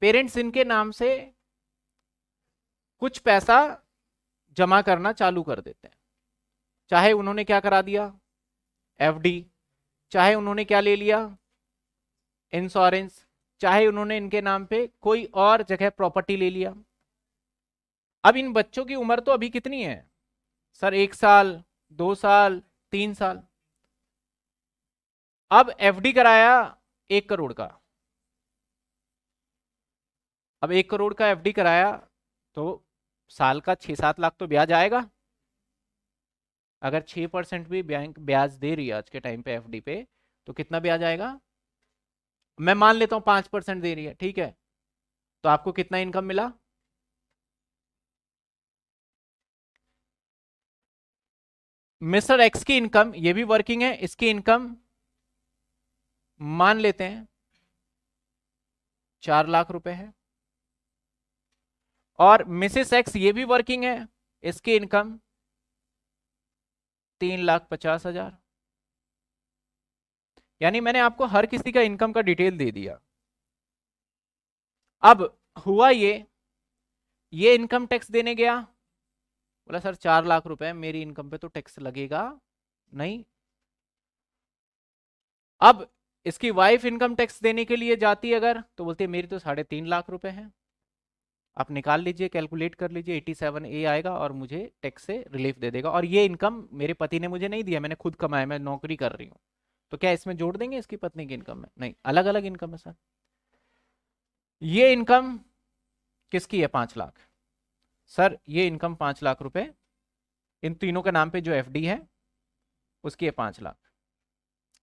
पेरेंट्स इनके नाम से कुछ पैसा जमा करना चालू कर देते हैं चाहे उन्होंने क्या करा दिया एफडी चाहे उन्होंने क्या ले लिया इंश्योरेंस चाहे उन्होंने इनके नाम पे कोई और जगह प्रॉपर्टी ले लिया अब इन बच्चों की उम्र तो अभी कितनी है सर एक साल दो साल तीन साल अब एफडी कराया एक करोड़ का अब एक करोड़ का एफडी कराया तो साल का छह सात लाख तो ब्याज आएगा अगर छह परसेंट भी बैंक ब्याज दे रही है आज के टाइम पे एफडी पे तो कितना ब्याज आएगा मैं मान लेता हूं पांच परसेंट दे रही है ठीक है तो आपको कितना इनकम मिला मिस्टर एक्स की इनकम ये भी वर्किंग है इसकी इनकम मान लेते हैं चार लाख रुपए है और मिसेस एक्स ये भी वर्किंग है इसकी इनकम तीन लाख पचास हजार यानी मैंने आपको हर किसी का इनकम का डिटेल दे दिया अब हुआ ये ये इनकम टैक्स देने गया बोला सर चार लाख रुपए मेरी इनकम पे तो टैक्स लगेगा नहीं अब इसकी वाइफ इनकम टैक्स देने के लिए जाती है अगर तो बोलती है मेरी तो साढ़े तीन लाख रुपए है आप निकाल लीजिए कैलकुलेट कर लीजिए एटी सेवन ए आएगा और मुझे टैक्स से रिलीफ दे देगा और ये इनकम मेरे पति ने मुझे नहीं दिया मैंने खुद कमाया मैं नौकरी कर रही हूँ तो क्या इसमें जोड़ देंगे इसकी पत्नी की इनकम में नहीं अलग अलग इनकम है सर ये इनकम किसकी है पांच लाख सर ये इनकम पांच लाख रुपए इन तीनों के नाम पे जो एफडी है उसकी है पांच लाख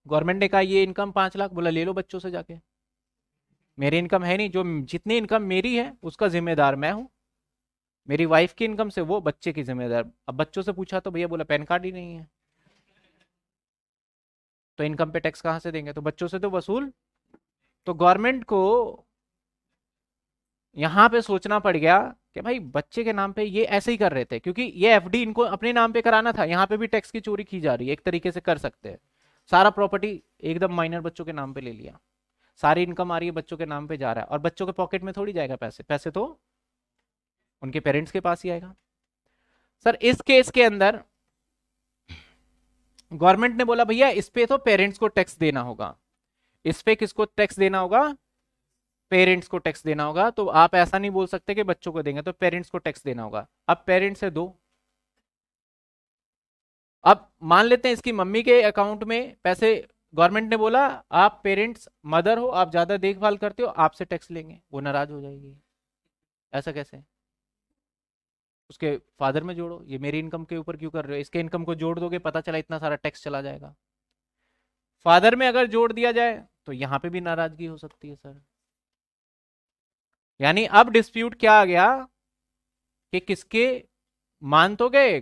गवर्नमेंट ने कहा ये इनकम पांच लाख बोला ले लो बच्चों से जाके मेरी इनकम है नहीं जो जितनी इनकम मेरी है उसका जिम्मेदार मैं हूं मेरी वाइफ की इनकम से वो बच्चे की जिम्मेदार अब बच्चों से पूछा तो भैया बोला पैन कार्ड ही नहीं है तो इनकम पे टैक्स कहाँ से देंगे तो बच्चों से तो वसूल तो गवर्नमेंट को यहाँ पे सोचना पड़ गया कि भाई बच्चे के नाम पे ये ऐसे ही कर रहे थे क्योंकि ये एफडी इनको अपने नाम पे कराना था यहाँ पे भी टैक्स की चोरी की जा रही है एक तरीके से कर सकते हैं सारा प्रॉपर्टी एकदम माइनर बच्चों के नाम पे ले लिया सारी इनकम आ रही है बच्चों के नाम पे जा रहा है और बच्चों के पॉकेट में थोड़ी जाएगा पैसे पैसे तो उनके पेरेंट्स के पास ही आएगा सर इस केस के अंदर गवर्नमेंट ने बोला भैया इस पे तो पेरेंट्स को टैक्स देना होगा इस पे किसको टैक्स देना होगा पेरेंट्स को टैक्स देना होगा तो आप ऐसा नहीं बोल सकते कि बच्चों को देंगे तो पेरेंट्स को टैक्स देना होगा अब पेरेंट्स है दो अब मान लेते हैं इसकी मम्मी के अकाउंट में पैसे गवर्नमेंट ने बोला आप पेरेंट्स मदर हो आप ज्यादा देखभाल करते हो आपसे टैक्स लेंगे वो नाराज हो जाएगी ऐसा कैसे उसके फादर में जोड़ो ये मेरी इनकम के ऊपर क्यों कर रहे हो इसके इनकम को जोड़ दोगे पता चला इतना सारा टैक्स चला जाएगा फादर में अगर जोड़ दिया जाए तो यहां पे भी नाराजगी हो सकती है सर यानी अब डिस्प्यूट क्या आ गया कि किसके मान तो गए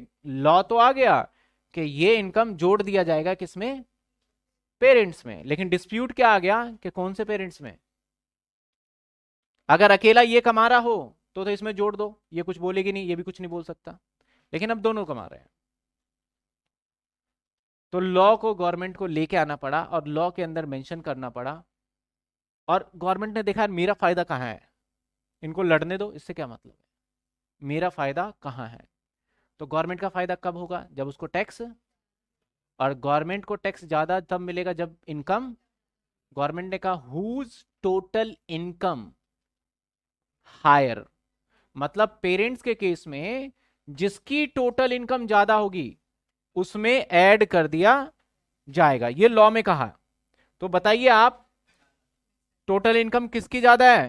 लॉ तो आ गया कि ये इनकम जोड़ दिया जाएगा किसमें पेरेंट्स में लेकिन डिस्प्यूट क्या आ गया कि कौन से पेरेंट्स में अगर अकेला ये कमा रहा हो तो, तो इसमें जोड़ दो ये कुछ बोलेगी नहीं ये भी कुछ नहीं बोल सकता लेकिन अब दोनों कमा रहे हैं तो लॉ को गवर्नमेंट को लेके आना पड़ा और लॉ के अंदर मेंशन करना पड़ा और गवर्नमेंट ने देखा मेरा फायदा कहाँ है इनको लड़ने दो इससे क्या मतलब है मेरा फायदा कहाँ है तो गवर्नमेंट का फायदा कब होगा जब उसको टैक्स और गवर्नमेंट को टैक्स ज्यादा तब मिलेगा जब इनकम गवर्नमेंट ने कहा हुज टोटल इनकम हायर मतलब पेरेंट्स के केस में जिसकी टोटल इनकम ज्यादा होगी उसमें ऐड कर दिया जाएगा ये लॉ में कहा तो बताइए आप टोटल इनकम किसकी ज्यादा है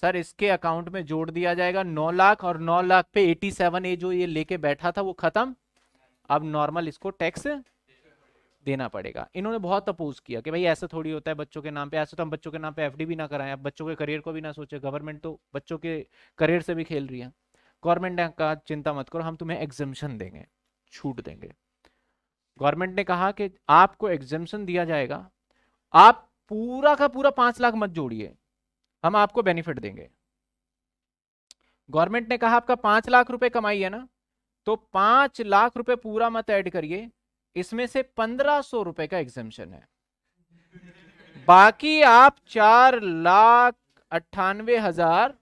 सर इसके अकाउंट में जोड़ दिया जाएगा नौ लाख और नौ लाख पे एटी सेवन ए जो ये लेके बैठा था वो खत्म अब नॉर्मल इसको टैक्स देना पड़ेगा इन्होंने बहुत अपोज किया कि भाई ऐसा थोड़ी होता है बच्चों के नाम पे ऐसे तो हम बच्चों के नाम पे एफ भी ना कराएं आप बच्चों के करियर को भी ना सोचे गवर्नमेंट तो बच्चों के करियर से भी खेल रही है गवर्नमेंट ने कहा चिंता मत करो हम तुम्हें एग्जम्पन देंगे छूट देंगे गवर्नमेंट ने कहा कि आपको एग्जम्पन दिया जाएगा आप पूरा का पूरा पांच लाख मत जोड़िए हम आपको बेनिफिट देंगे गवर्नमेंट ने कहा आपका पांच लाख रुपए कमाई है ना तो पांच लाख रुपए पूरा मत ऐड करिए इसमें से पंद्रह सौ रुपए का एग्जामेशन है बाकी आप चार लाख अट्ठानवे हजार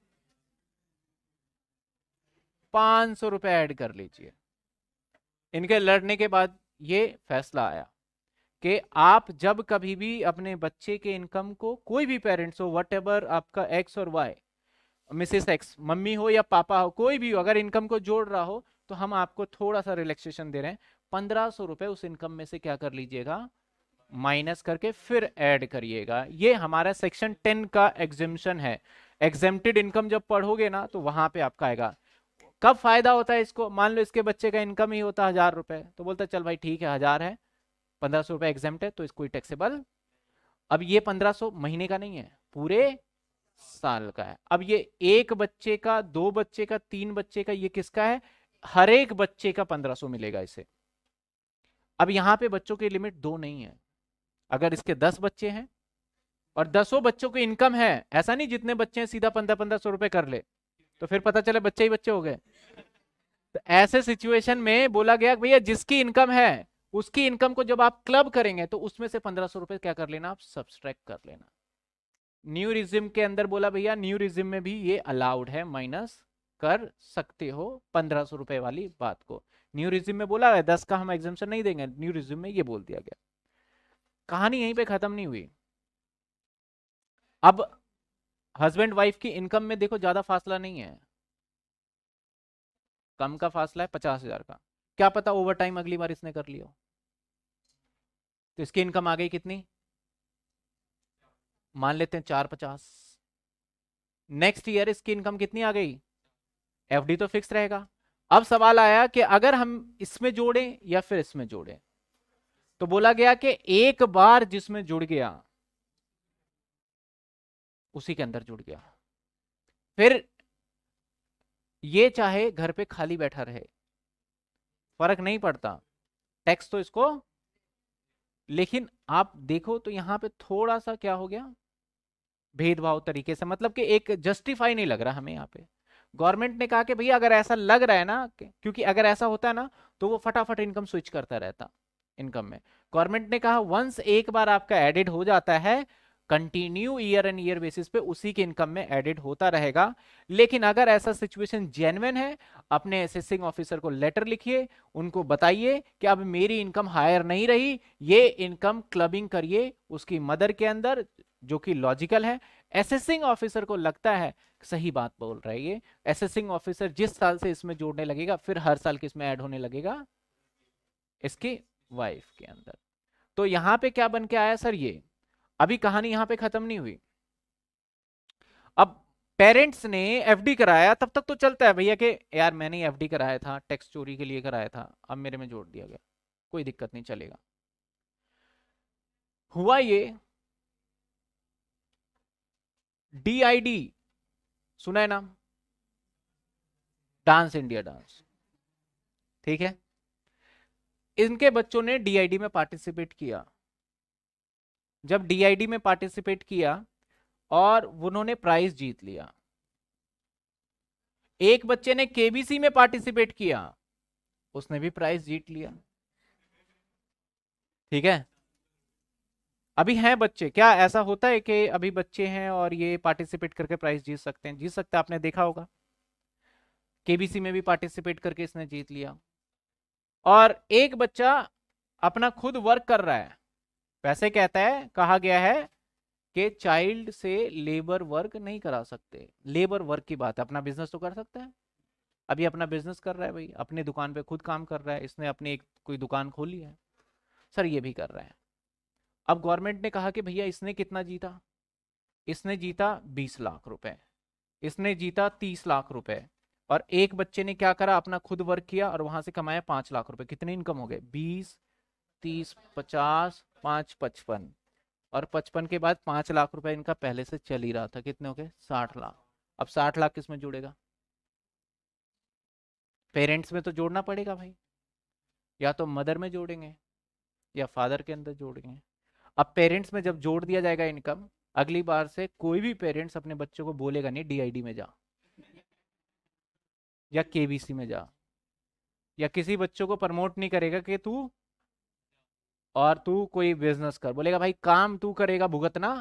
पांच सौ रुपए ऐड कर लीजिए इनके लड़ने के बाद ये फैसला आया कि आप जब कभी भी अपने बच्चे के इनकम को कोई भी पेरेंट्स हो वट आपका एक्स और वाई मिसेस एक्स मम्मी हो या पापा हो कोई भी हो अगर इनकम को जोड़ रहा हो तो हम आपको थोड़ा सा रिलैक्सेशन दे रहे हैं पंद्रह सौ रुपए उस इनकम में से क्या कर लीजिएगा माइनस करके फिर ऐड करिएगा ये हमारा सेक्शन टेन का एग्जिमशन है एग्जेमटेड इनकम जब पढ़ोगे ना तो वहां पे आपका आएगा कब फायदा होता है इसको मान लो इसके बच्चे का इनकम ही होता हजार रुपए तो बोलता चल भाई ठीक है हजार है पंद्रह सौ रुपए एग्जेमट है तो इसको टैक्सेबल अब ये पंद्रह सौ महीने का नहीं है पूरे साल का है अब ये एक बच्चे का दो बच्चे का तीन बच्चे का ये किसका है हर एक बच्चे का पंद्रह सौ मिलेगा इसे अब यहाँ पे बच्चों की लिमिट दो नहीं है अगर इसके दस बच्चे हैं और दसों बच्चों की इनकम है ऐसा नहीं जितने बच्चे हैं सीधा पंद्रह पंद्रह सौ रुपए कर ले तो फिर पता चले बच्चे ही बच्चे हो गए तो ऐसे सिचुएशन में बोला गया भैया जिसकी इनकम है उसकी इनकम को जब आप क्लब करेंगे तो उसमें से पंद्रह सौ रुपए क्या कर लेना आप सब्सट्रैक्ट कर लेना न्यू रिज्यूम के अंदर बोला भैया न्यू रिज्यूम में भी ये अलाउड है माइनस कर सकते हो पंद्रह सौ रुपए वाली बात को न्यू रिज्यूम में बोला गया दस का हम एग्जामेशन नहीं देंगे न्यू रिज्यूम में ये बोल दिया गया कहानी यहीं पे खत्म नहीं हुई अब हस्बैंड वाइफ की इनकम में देखो ज्यादा फासला नहीं है कम का फासला है पचास हजार का क्या पता ओवर टाइम अगली बार इसने कर लिया तो इसकी इनकम आ गई कितनी मान लेते हैं चार पचास नेक्स्ट ईयर इसकी इनकम कितनी आ गई एफडी तो फिक्स रहेगा अब सवाल आया कि अगर हम इसमें जोड़ें या फिर इसमें जोड़ें तो बोला गया कि एक बार जिसमें जुड़ गया उसी के अंदर जुड़ गया फिर ये चाहे घर पे खाली बैठा रहे फर्क नहीं पड़ता टैक्स तो इसको लेकिन आप देखो तो यहां पे थोड़ा सा क्या हो गया भेदभाव तरीके से मतलब कि एक जस्टिफाई नहीं लग रहा हमें यहां पे गवर्नमेंट ने कहा कि भैया अगर ऐसा लग रहा है ना क्योंकि अगर ऐसा होता है ना तो वो फटाफट इनकम स्विच करता रहता इनकम में गवर्नमेंट ने कहा वंस एक बार आपका एडिट हो जाता है continue year and year basis पे उसी के इनकम में एडिट होता रहेगा लेकिन अगर ऐसा सिचुएशन जेनुअन है अपने असिस्टिंग ऑफिसर को लेटर लिखिए उनको बताइए कि अब मेरी इनकम हायर नहीं रही ये इनकम क्लबिंग करिए उसकी मदर के अंदर जो कि लॉजिकल है एसेसिंग ऑफिसर को लगता है सही बात बोल रहा है ये एसेसिंग ऑफिसर जिस साल से इसमें जोड़ने लगेगा फिर हर साल किसमें ऐड होने लगेगा इसकी वाइफ के अंदर तो यहां पे क्या बन के आया सर ये अभी कहानी यहां पे खत्म नहीं हुई अब पेरेंट्स ने एफडी कराया तब तक तो चलता है भैया के यार मैंने एफडी कराया था टैक्स चोरी के लिए कराया था अब मेरे में जोड़ दिया गया कोई दिक्कत नहीं चलेगा हुआ ये डीआईडी सुना है नाम डांस इंडिया डांस ठीक है इनके बच्चों ने डीआईडी में पार्टिसिपेट किया जब डीआईडी में पार्टिसिपेट किया और उन्होंने प्राइज जीत लिया एक बच्चे ने केबीसी में पार्टिसिपेट किया उसने भी प्राइज जीत लिया ठीक है अभी हैं बच्चे क्या ऐसा होता है कि अभी बच्चे हैं और ये पार्टिसिपेट करके प्राइस जीत सकते हैं जीत सकते हैं आपने देखा होगा केबीसी में भी पार्टिसिपेट करके इसने जीत लिया और एक बच्चा अपना खुद वर्क कर रहा है वैसे कहता है कहा गया है कि चाइल्ड से लेबर वर्क नहीं करा सकते लेबर वर्क की बात है अपना बिजनेस तो कर सकते हैं अभी अपना बिजनेस कर रहा है भाई अपने दुकान पे खुद काम कर रहा है इसने अपनी एक कोई दुकान खोली है सर ये भी कर रहा है अब गवर्नमेंट ने कहा कि भैया इसने कितना जीता इसने जीता बीस लाख रुपए इसने जीता तीस लाख रुपए और एक बच्चे ने क्या करा अपना खुद वर्क किया और वहां से कमाया पांच लाख रुपए कितने इनकम हो गए बीस तीस पचास पांच पचपन और पचपन के बाद पांच लाख रुपए इनका पहले से चल ही रहा था कितने हो गए साठ लाख अब साठ लाख किसमें जुड़ेगा पेरेंट्स में तो जोड़ना पड़ेगा भाई या तो मदर में जोड़ेंगे या फादर के अंदर जोड़ेंगे अब पेरेंट्स में जब जोड़ दिया जाएगा इनकम अगली बार से कोई भी पेरेंट्स अपने बच्चों को बोलेगा नहीं डीआईडी में जा या केबीसी में जा या किसी बच्चों को प्रमोट नहीं करेगा कि तू और तू कोई बिजनेस कर बोलेगा भाई काम तू करेगा भुगतना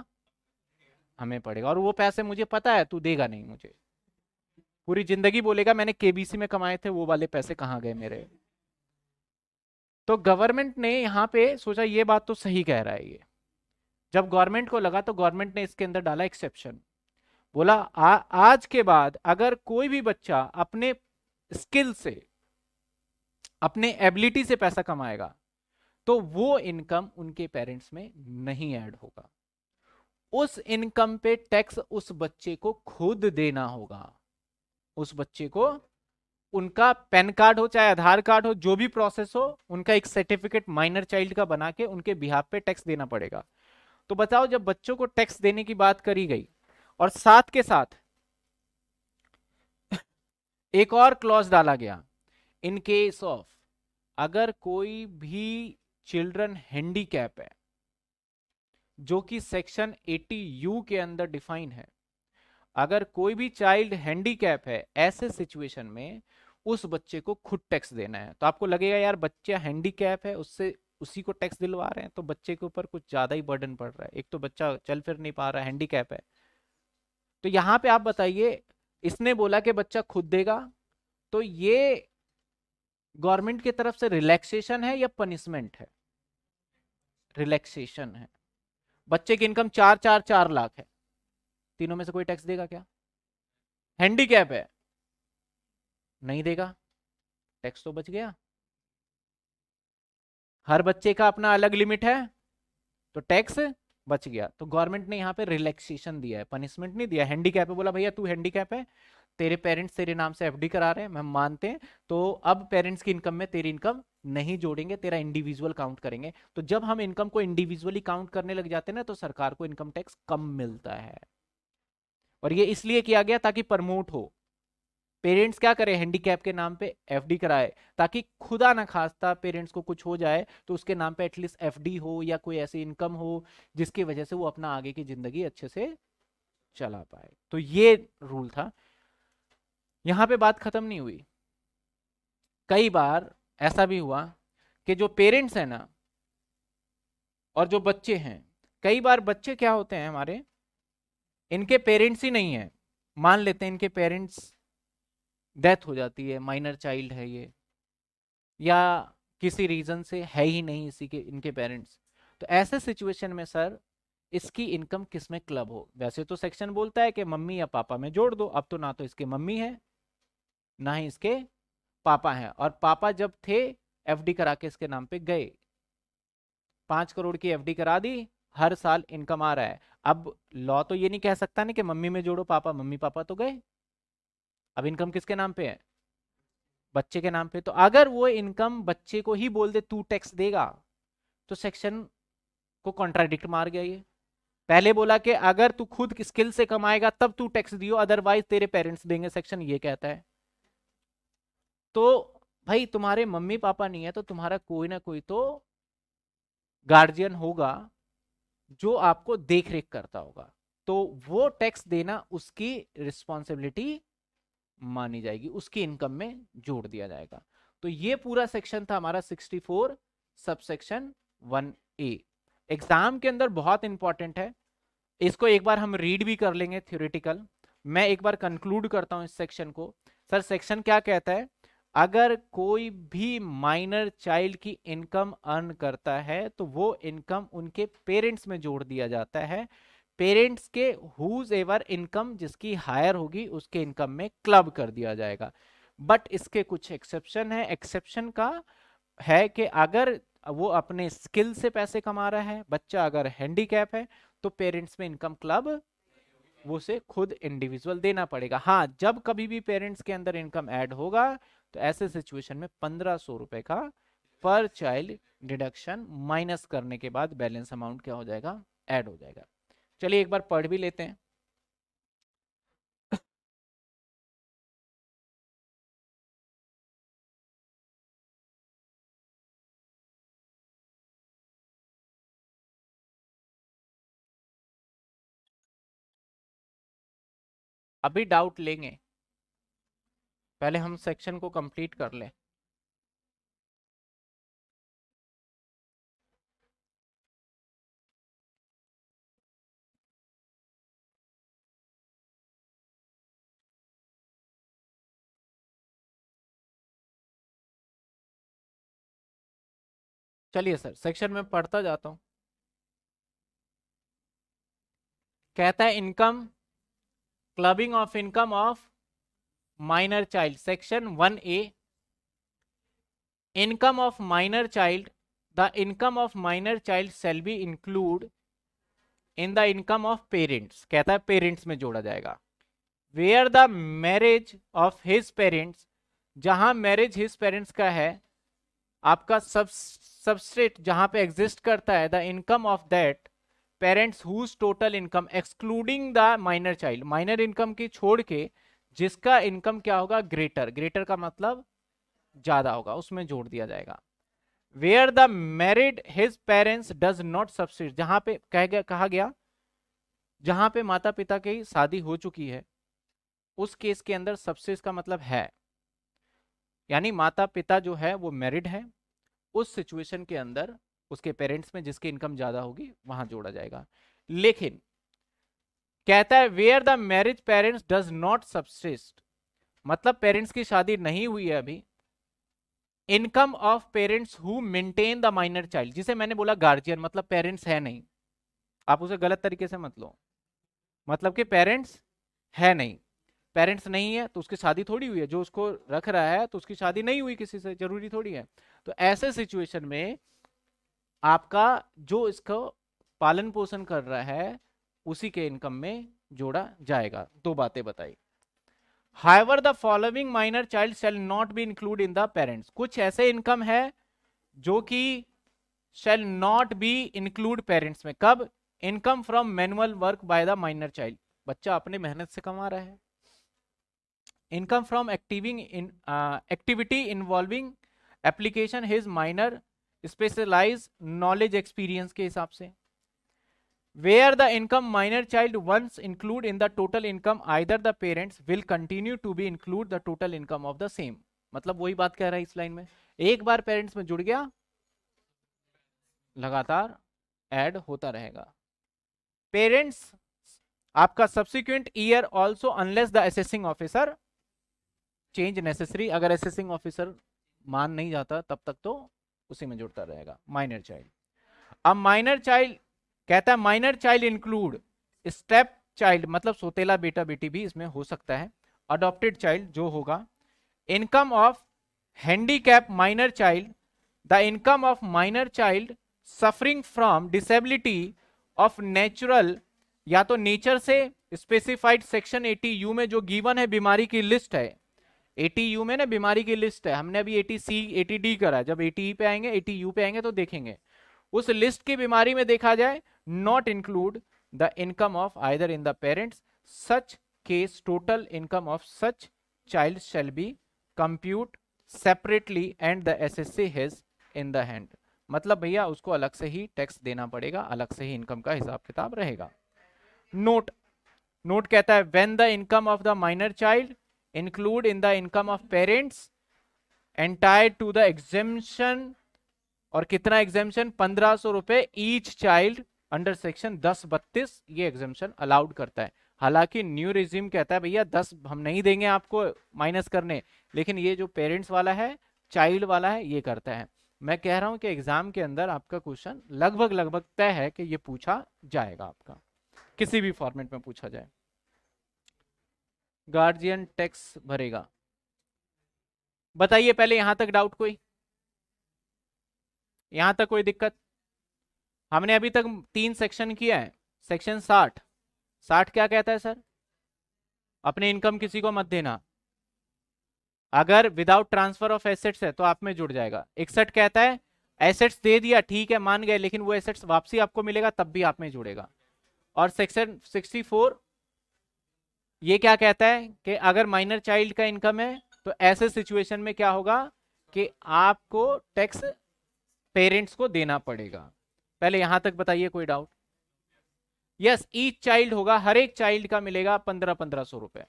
हमें पड़ेगा और वो पैसे मुझे पता है तू देगा नहीं मुझे पूरी जिंदगी बोलेगा मैंने केबीसी में कमाए थे वो वाले पैसे कहाँ गए मेरे तो गवर्नमेंट ने यहां पे सोचा ये बात तो सही कह रहा है ये जब गवर्नमेंट को लगा तो गवर्नमेंट ने इसके अंदर डाला एक्सेप्शन बोला आ, आज के बाद अगर कोई भी बच्चा अपने स्किल से अपने एबिलिटी से पैसा कमाएगा तो वो इनकम उनके पेरेंट्स में नहीं ऐड होगा उस इनकम पे टैक्स उस बच्चे को खुद देना होगा उस बच्चे को उनका पैन कार्ड हो चाहे आधार कार्ड हो जो भी प्रोसेस हो उनका एक सर्टिफिकेट माइनर चाइल्ड का बना के उनके बिहार पे टैक्स देना पड़ेगा तो बताओ जब बच्चों को टैक्स देने की बात करी गई और साथ के साथ एक और क्लॉज डाला गया इन केस ऑफ अगर कोई भी चिल्ड्रन हैंडीकैप है जो कि सेक्शन 80 यू के अंदर डिफाइन है अगर कोई भी चाइल्ड हैंडीकैप है ऐसे सिचुएशन में उस बच्चे को खुद टैक्स देना है तो आपको लगेगा यार बच्चा कैप है उससे उसी को टैक्स दिलवा रहे हैं तो बच्चे के ऊपर कुछ ज़्यादा ही बर्डन पड़ रहा है एक तो बच्चा चल फिर नहीं पा रहा है है तो यहाँ पे आप बताइए इसने बोला कि बच्चा खुद देगा तो ये गवर्नमेंट की तरफ से रिलैक्सेशन है या पनिशमेंट है रिलैक्सेशन है बच्चे की इनकम चार चार चार लाख है तीनों में से कोई टैक्स देगा क्या हैंडीकैप है नहीं देगा टैक्स तो बच गया हर बच्चे का अपना अलग लिमिट है तो टैक्स बच गया तो गवर्नमेंट ने यहाँ पे रिलैक्सेशन दिया है पनिशमेंट नहीं दिया हैंडीकैप है बोला भैया तू हैंडीकैप है तेरे पेरेंट्स तेरे नाम से एफडी करा रहे हैं हम मानते हैं तो अब पेरेंट्स की इनकम में तेरी इनकम नहीं जोड़ेंगे तेरा इंडिविजुअल काउंट करेंगे तो जब हम इनकम को इंडिविजुअली काउंट करने लग जाते हैं ना तो सरकार को इनकम टैक्स कम मिलता है और ये इसलिए किया गया ताकि प्रमोट हो पेरेंट्स क्या करें हैंडीकैप के नाम पे एफडी कराए ताकि खुदा ना खास्ता पेरेंट्स को कुछ हो जाए तो उसके नाम पे एटलीस्ट एफडी हो या कोई ऐसी इनकम हो जिसकी वजह से वो अपना आगे की जिंदगी अच्छे से चला पाए तो ये रूल था यहाँ पे बात खत्म नहीं हुई कई बार ऐसा भी हुआ कि जो पेरेंट्स हैं ना और जो बच्चे हैं कई बार बच्चे क्या होते हैं हमारे इनके पेरेंट्स ही नहीं है मान लेते हैं इनके पेरेंट्स डेथ हो जाती है माइनर चाइल्ड है ये या किसी रीज़न से है ही नहीं इसी के इनके पेरेंट्स तो ऐसे सिचुएशन में सर इसकी इनकम किस में क्लब हो वैसे तो सेक्शन बोलता है कि मम्मी या पापा में जोड़ दो अब तो ना तो इसके मम्मी है ना ही इसके पापा हैं और पापा जब थे एफडी करा के इसके नाम पे गए पांच करोड़ की एफडी करा दी हर साल इनकम आ रहा है अब लॉ तो ये नहीं कह सकता ना कि मम्मी में जोड़ो पापा मम्मी पापा तो गए अब इनकम किसके नाम पे है बच्चे के नाम पे तो अगर वो इनकम बच्चे को ही बोल दे तू टैक्स देगा तो सेक्शन को कॉन्ट्राडिक्ट मार गया ये पहले बोला कि अगर तू खुद स्किल से कमाएगा तब तू टैक्स दियो अदरवाइज तेरे पेरेंट्स देंगे सेक्शन ये कहता है तो भाई तुम्हारे मम्मी पापा नहीं है तो तुम्हारा कोई ना कोई तो गार्जियन होगा जो आपको देख रेख करता होगा तो वो टैक्स देना उसकी रिस्पॉन्सिबिलिटी मानी जाएगी उसकी इनकम में जोड़ दिया जाएगा तो ये पूरा सेक्शन था हमारा 64 four subsection one A exam के अंदर बहुत इंपॉर्टेंट है इसको एक बार हम रीड भी कर लेंगे थ्योरेटिकल मैं एक बार कंक्लूड करता हूँ इस सेक्शन को सर सेक्शन क्या कहता है अगर कोई भी माइनर चाइल्ड की इनकम अर्न करता है तो वो इनकम उनके पेरेंट्स में जोड़ दिया जाता है पेरेंट्स के हुज एवर इनकम जिसकी हायर होगी उसके इनकम में क्लब कर दिया जाएगा बट इसके कुछ एक्सेप्शन है एक्सेप्शन का है कि अगर वो अपने स्किल से पैसे कमा रहा है बच्चा अगर हैंडीकैप है तो पेरेंट्स में इनकम क्लब वो से खुद इंडिविजुअल देना पड़ेगा हाँ जब कभी भी पेरेंट्स के अंदर इनकम ऐड होगा तो ऐसे सिचुएशन में पंद्रह सौ रुपए का पर चाइल्ड डिडक्शन माइनस करने के बाद बैलेंस अमाउंट क्या हो जाएगा ऐड हो जाएगा चलिए एक बार पढ़ भी लेते हैं अभी डाउट लेंगे पहले हम सेक्शन को कंप्लीट कर लें चलिए सर सेक्शन में पढ़ता जाता हूं कहता है income clubbing of income of minor child section one A income of minor child the income of minor child shall be include in the income of parents कहता है पेरेंट्स में जोड़ा जाएगा where the marriage of his parents जहां marriage his parents का है आपका सब सबस्ट्रेट जहां पे एग्जिस्ट करता है the income of that parents whose total income excluding the minor child minor income की छोड़ के जिसका इनकम क्या होगा ग्रेटर ग्रेटर का मतलब ज्यादा होगा उसमें जोड़ दिया जाएगा where the married his parents does not subsist जहां पे कह गया कहा गया जहां पे माता पिता की शादी हो चुकी है उस केस के अंदर सबसे का मतलब है यानी माता पिता जो है वो मैरिड है उस सिचुएशन के अंदर उसके पेरेंट्स में जिसकी इनकम ज्यादा होगी वहां जोड़ा जाएगा लेकिन कहता है where the marriage parents does not subsist मतलब पेरेंट्स की शादी नहीं हुई है अभी income of parents who maintain the minor child जिसे मैंने बोला गार्जियन मतलब पेरेंट्स है नहीं आप उसे गलत तरीके से मत लो मतलब कि पेरेंट्स है नहीं पेरेंट्स नहीं है तो उसकी शादी थोड़ी हुई है जो उसको रख रहा है तो उसकी शादी नहीं हुई किसी से जरूरी थोड़ी है तो ऐसे सिचुएशन में आपका जो इसको पालन पोषण कर रहा है उसी के इनकम में जोड़ा जाएगा दो बातें बताई however the following minor child shall not be include in the parents कुछ ऐसे इनकम है जो कि shall not be include parents में कब income from manual work by the minor child बच्चा अपने मेहनत से कमा रहा है income from activing in uh, activity involving application his minor specialized knowledge experience के हिसाब से where the income minor child once include in the total income either the parents will continue to be include the total income of the same मतलब वही बात कह रहा है इस लाइन में एक बार पेरेंट्स में जुड़ गया लगातार ऐड होता रहेगा पेरेंट्स आपका subsequent year also unless the assessing officer change necessary अगर एसेसिंग ऑफिसर मान नहीं जाता तब तक तो उसी में जुड़ता रहेगा माइनर चाइल्ड अब माइनर चाइल्ड कहता है minor child include step child मतलब सोतेला बेटा बेटी भी इसमें हो सकता है अडोप्टेड चाइल्ड जो होगा income of handicap minor child the income of minor child suffering from disability of natural या तो नेचर से स्पेसिफाइड सेक्शन 80 यू में जो गिवन है बीमारी की लिस्ट है एटी यू में ना बीमारी की लिस्ट है हमने अभी एटी सी एटी डी करा जब एटी e पे आएंगे एटी यू पे आएंगे तो देखेंगे उस लिस्ट की बीमारी में देखा जाए not include the income of either in the parents such case total income of such be compute separately and the S S C has in the hand मतलब भैया उसको अलग से ही टैक्स देना पड़ेगा अलग से ही इनकम का हिसाब किताब रहेगा नोट नोट कहता है when the income of the minor child include in the income of parents entitled to the exemption और कितना एग्जेम्पन पंद्रह सौ रुपए ईच चाइल्ड अंडर सेक्शन दस बत्तीस ये एग्जेम्पन अलाउड करता है हालांकि न्यू रिज्यूम कहता है भैया दस हम नहीं देंगे आपको माइनस करने लेकिन ये जो पेरेंट्स वाला है चाइल्ड वाला है ये करता है मैं कह रहा हूं कि एग्जाम के अंदर आपका क्वेश्चन लगभग लगभग तय है कि ये पूछा जाएगा आपका किसी भी फॉर्मेट में पूछा जाए गार्जियन टैक्स भरेगा बताइए पहले यहां तक डाउट कोई यहां तक कोई दिक्कत हमने अभी तक तीन सेक्शन किया है सेक्शन साठ साठ क्या कहता है सर अपने इनकम किसी को मत देना अगर विदाउट ट्रांसफर ऑफ एसेट्स है तो आप में जुड़ जाएगा इकसठ कहता है एसेट्स दे दिया ठीक है मान गए लेकिन वो एसेट्स वापसी आपको मिलेगा तब भी आप में जुड़ेगा और सेक्शन सिक्सटी फोर ये क्या कहता है कि अगर माइनर चाइल्ड का इनकम है तो ऐसे सिचुएशन में क्या होगा कि आपको टैक्स पेरेंट्स को देना पड़ेगा पहले यहां तक बताइए कोई डाउट यस ईच चाइल्ड होगा हर एक चाइल्ड का मिलेगा पंद्रह पंद्रह सौ रुपए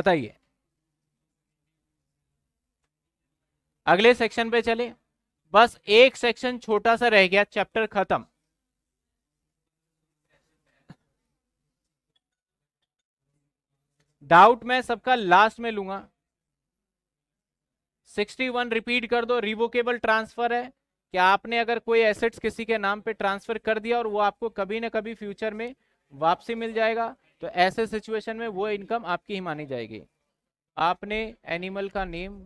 बताइए अगले सेक्शन पे चले बस एक सेक्शन छोटा सा रह गया चैप्टर खत्म डाउट मैं सबका लास्ट में लूंगा 61 रिपीट कर दो रिवोकेबल ट्रांसफर है कि आपने अगर कोई एसेट्स किसी के नाम पे ट्रांसफर कर दिया और वो आपको कभी ना कभी फ्यूचर में वापसी मिल जाएगा तो ऐसे सिचुएशन में वो इनकम आपकी ही मानी जाएगी आपने एनिमल का नेम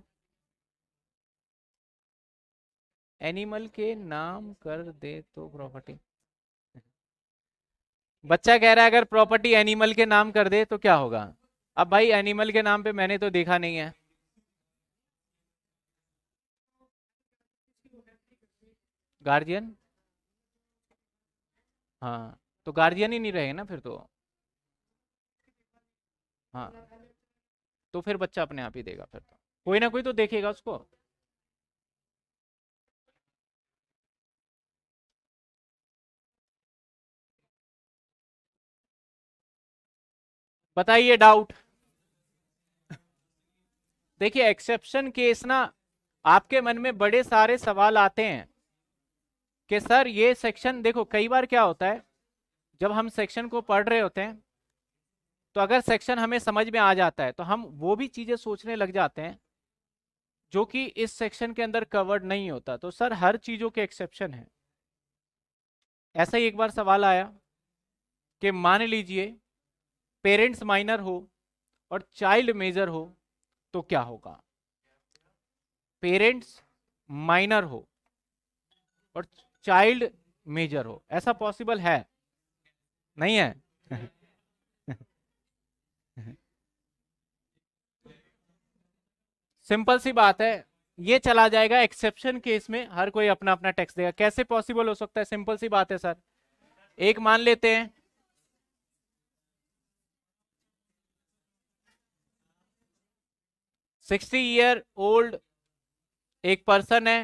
एनिमल के नाम कर दे तो प्रॉपर्टी बच्चा कह रहा है अगर प्रॉपर्टी एनिमल के नाम कर दे तो क्या होगा अब भाई एनिमल के नाम पे मैंने तो देखा नहीं है गार्जियन हाँ तो गार्जियन ही नहीं रहेगा ना फिर तो हाँ तो फिर बच्चा अपने आप ही देगा फिर तो कोई ना कोई तो देखेगा उसको बताइए डाउट देखिए एक्सेप्शन केस ना आपके मन में बड़े सारे सवाल आते हैं कि सर ये सेक्शन देखो कई बार क्या होता है जब हम सेक्शन को पढ़ रहे होते हैं तो अगर सेक्शन हमें समझ में आ जाता है तो हम वो भी चीज़ें सोचने लग जाते हैं जो कि इस सेक्शन के अंदर कवर्ड नहीं होता तो सर हर चीज़ों के एक्सेप्शन है ऐसा ही एक बार सवाल आया कि मान लीजिए पेरेंट्स माइनर हो और चाइल्ड मेजर हो तो क्या होगा पेरेंट्स माइनर हो और चाइल्ड मेजर हो ऐसा पॉसिबल है नहीं है सिंपल सी बात है ये चला जाएगा एक्सेप्शन केस में हर कोई अपना अपना टैक्स देगा कैसे पॉसिबल हो सकता है सिंपल सी बात है सर एक मान लेते हैं सिक्सटी ईयर ओल्ड एक पर्सन है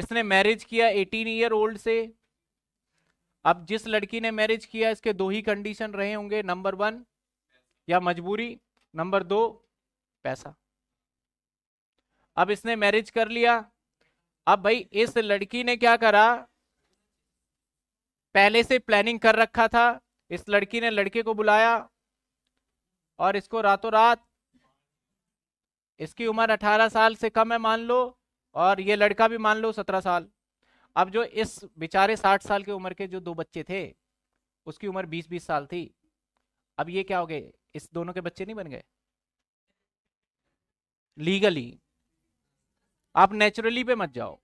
इसने मैरिज किया एटीन ईयर ओल्ड से अब जिस लड़की ने मैरिज किया इसके दो ही कंडीशन रहे होंगे नंबर वन या मजबूरी नंबर दो पैसा अब इसने मैरिज कर लिया अब भाई इस लड़की ने क्या करा पहले से प्लानिंग कर रखा था इस लड़की ने लड़के को बुलाया और इसको रातों रात इसकी उम्र 18 साल से कम है मान लो और ये लड़का भी मान लो 17 साल अब जो इस बेचारे 60 साल की उम्र के जो दो बच्चे थे उसकी उम्र 20-20 साल थी अब ये क्या हो गए इस दोनों के बच्चे नहीं बन गए लीगली आप नेचुरली पे मत जाओ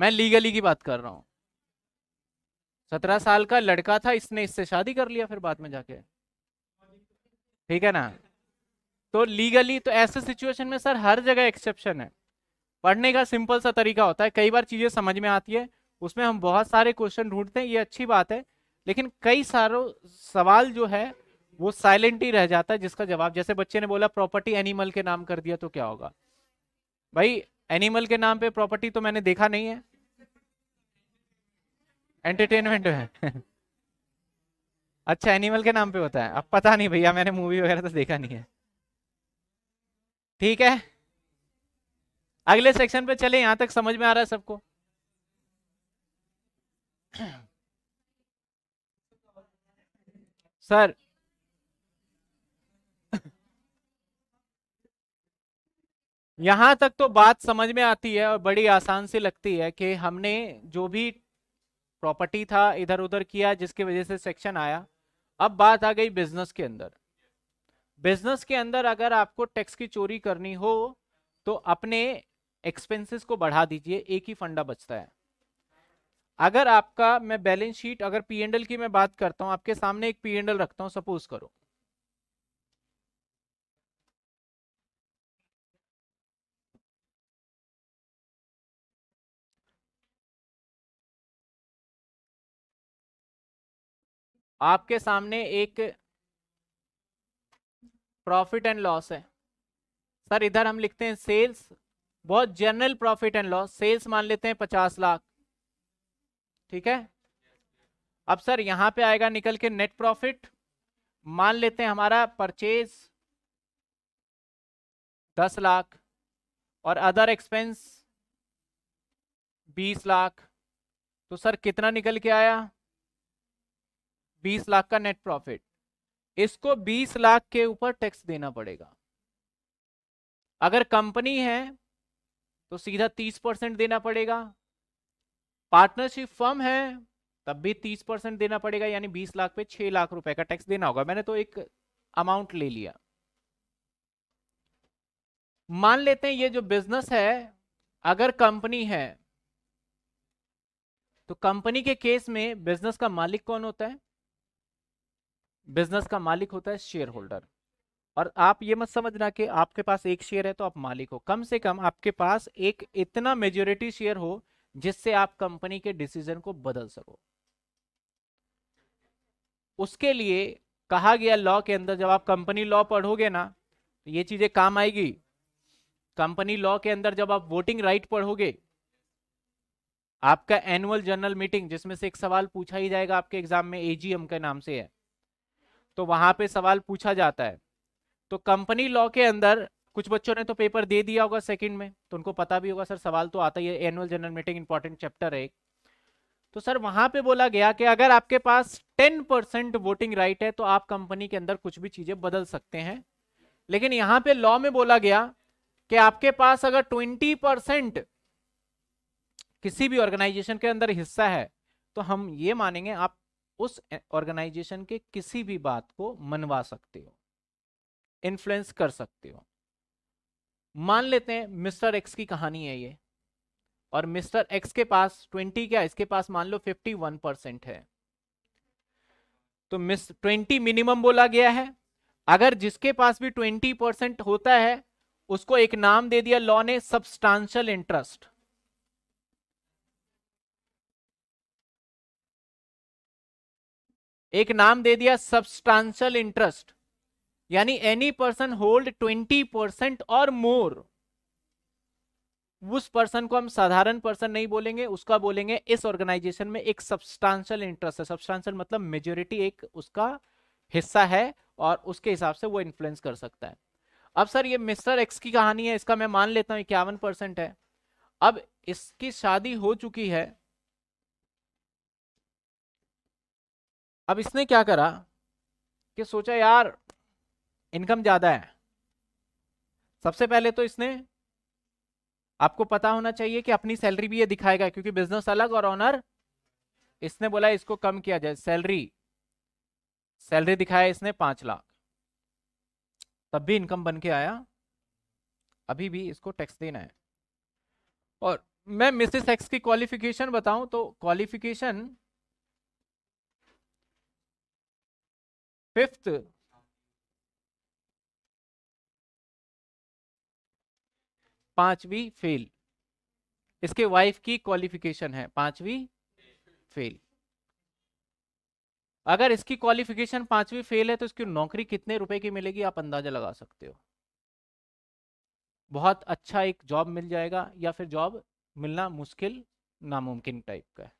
मैं लीगली की बात कर रहा हूं सत्रह साल का लड़का था इसने इससे शादी कर लिया फिर बाद में जाके ठीक है ना तो लीगली तो ऐसे सिचुएशन में सर हर जगह एक्सेप्शन है पढ़ने का सिंपल सा तरीका होता है कई बार चीज़ें समझ में आती है उसमें हम बहुत सारे क्वेश्चन ढूंढते हैं ये अच्छी बात है लेकिन कई सारों सवाल जो है वो साइलेंट ही रह जाता है जिसका जवाब जैसे बच्चे ने बोला प्रॉपर्टी एनिमल के नाम कर दिया तो क्या होगा भाई एनिमल के नाम पे प्रॉपर्टी तो मैंने देखा नहीं है एंटरटेनमेंट है अच्छा एनिमल के नाम पे होता है अब पता नहीं भैया मैंने मूवी वगैरह तो देखा नहीं है ठीक है अगले सेक्शन पे चले यहां तक समझ में आ रहा है सबको सर यहां तक तो बात समझ में आती है और बड़ी आसान सी लगती है कि हमने जो भी प्रॉपर्टी था इधर उधर किया जिसकी वजह से सेक्शन आया अब बात आ गई बिजनेस के अंदर बिजनेस के अंदर अगर आपको टैक्स की चोरी करनी हो तो अपने एक्सपेंसेस को बढ़ा दीजिए एक ही फंडा बचता है अगर आपका मैं बैलेंस शीट अगर पी एंडल की मैं बात करता हूं आपके सामने एक पी एंडल रखता हूं सपोज करो आपके सामने एक प्रॉफिट एंड लॉस है सर इधर हम लिखते हैं सेल्स बहुत general profit and loss sales मान लेते हैं पचास लाख ठीक है अब सर यहाँ पे आएगा निकल के नेट प्रॉफिट मान लेते हैं हमारा परचेज दस लाख और अदर एक्सपेंस बीस लाख तो सर कितना निकल के आया बीस लाख का नेट प्रॉफिट इसको बीस लाख के ऊपर टैक्स देना पड़ेगा अगर कंपनी है तो सीधा तीस परसेंट देना पड़ेगा पार्टनरशिप फर्म है तब भी तीस परसेंट देना पड़ेगा यानी बीस लाख पे छह लाख रुपए का टैक्स देना होगा मैंने तो एक अमाउंट ले लिया मान लेते हैं ये जो बिजनेस है अगर कंपनी है तो कंपनी के केस में बिजनेस का मालिक कौन होता है बिजनेस का मालिक होता है शेयर होल्डर और आप ये मत समझना कि आपके पास एक शेयर है तो आप मालिक हो कम से कम आपके पास एक इतना मेजोरिटी शेयर हो जिससे आप कंपनी के डिसीजन को बदल सको उसके लिए कहा गया लॉ के अंदर जब आप कंपनी लॉ पढ़ोगे ना तो ये चीजें काम आएगी कंपनी लॉ के अंदर जब आप वोटिंग राइट पढ़ोगे आपका एनुअल जनरल मीटिंग जिसमें से एक सवाल पूछा ही जाएगा आपके एग्जाम में एजीएम के नाम से है तो वहां पे सवाल पूछा जाता है तो कंपनी लॉ के अंदर कुछ बच्चों ने तो पेपर दे दिया होगा सेकंड में तो उनको पता भी होगा सर सवाल तो आता ही है annual general meeting important chapter है तो सर वहां पे बोला गया कि अगर आपके पास 10 परसेंट वोटिंग राइट है तो आप कंपनी के अंदर कुछ भी चीजें बदल सकते हैं लेकिन यहां पे लॉ में बोला गया कि आपके पास अगर 20 परसेंट किसी भी ऑर्गेनाइजेशन के अंदर हिस्सा है तो हम ये मानेंगे आप उस ऑर्गेनाइजेशन के किसी भी बात को मनवा सकते हो इन्फ्लुएंस कर सकते हो मान लेते हैं मिस्टर एक्स की कहानी है ये और मिस्टर एक्स के पास ट्वेंटी क्या इसके पास मान लो फिफ्टी वन परसेंट है तो मिस ट्वेंटी मिनिमम बोला गया है अगर जिसके पास भी ट्वेंटी परसेंट होता है उसको एक नाम दे दिया लॉ ने सबस्टांशियल इंटरेस्ट एक नाम दे दिया सबस्टांशल इंटरेस्ट यानी any person hold twenty percent और मोर उस पर्सन को हम साधारण पर्सन नहीं बोलेंगे उसका बोलेंगे इस ऑर्गेनाइजेशन में एक सबस्टांशल इंटरेस्ट है सबस्टांशल मतलब मेजोरिटी एक उसका हिस्सा है और उसके हिसाब से वो इन्फ्लुएंस कर सकता है अब सर ये मिस्टर एक्स की कहानी है इसका मैं मान लेता हूं इक्यावन परसेंट है अब इसकी शादी हो चुकी है अब इसने क्या करा कि सोचा यार इनकम ज़्यादा है सबसे पहले तो इसने आपको पता होना चाहिए कि अपनी सैलरी भी ये दिखाएगा क्योंकि बिजनेस अलग और ऑनर इसने बोला इसको कम किया जाए सैलरी सैलरी दिखाया इसने पांच लाख तब भी इनकम बन के आया अभी भी इसको टैक्स देना है और मैं मिसेस एक्स की क्वालिफिकेशन बताऊं तो क्वालिफिकेशन फिफ्थ पांचवी फेल इसके वाइफ की क्वालिफिकेशन है पांचवी फेल अगर इसकी क्वालिफिकेशन पांचवी फेल है तो इसकी नौकरी कितने रुपए की मिलेगी आप अंदाजा लगा सकते हो बहुत अच्छा एक जॉब मिल जाएगा या फिर जॉब मिलना मुश्किल नामुमकिन टाइप का है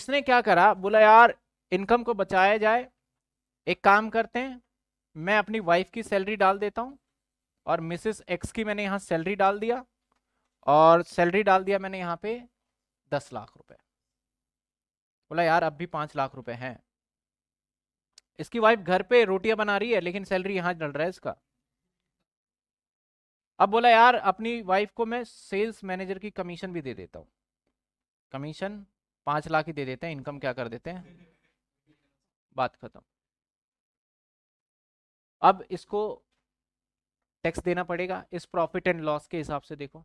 इसने क्या करा बोला यार इनकम को बचाया जाए एक काम करते हैं मैं अपनी वाइफ की सैलरी डाल देता हूँ और मिसेस एक्स की मैंने यहाँ सैलरी डाल दिया और सैलरी डाल दिया मैंने यहाँ पे दस लाख रुपए बोला यार अब भी पाँच लाख रुपए हैं इसकी वाइफ घर पे रोटियां बना रही है लेकिन सैलरी यहाँ डल रहा है इसका अब बोला यार अपनी वाइफ को मैं सेल्स मैनेजर की कमीशन भी दे देता हूँ कमीशन पाँच लाख ही दे देते हैं इनकम क्या कर देते हैं बात खत्म अब इसको टैक्स देना पड़ेगा इस प्रॉफिट एंड लॉस के हिसाब से देखो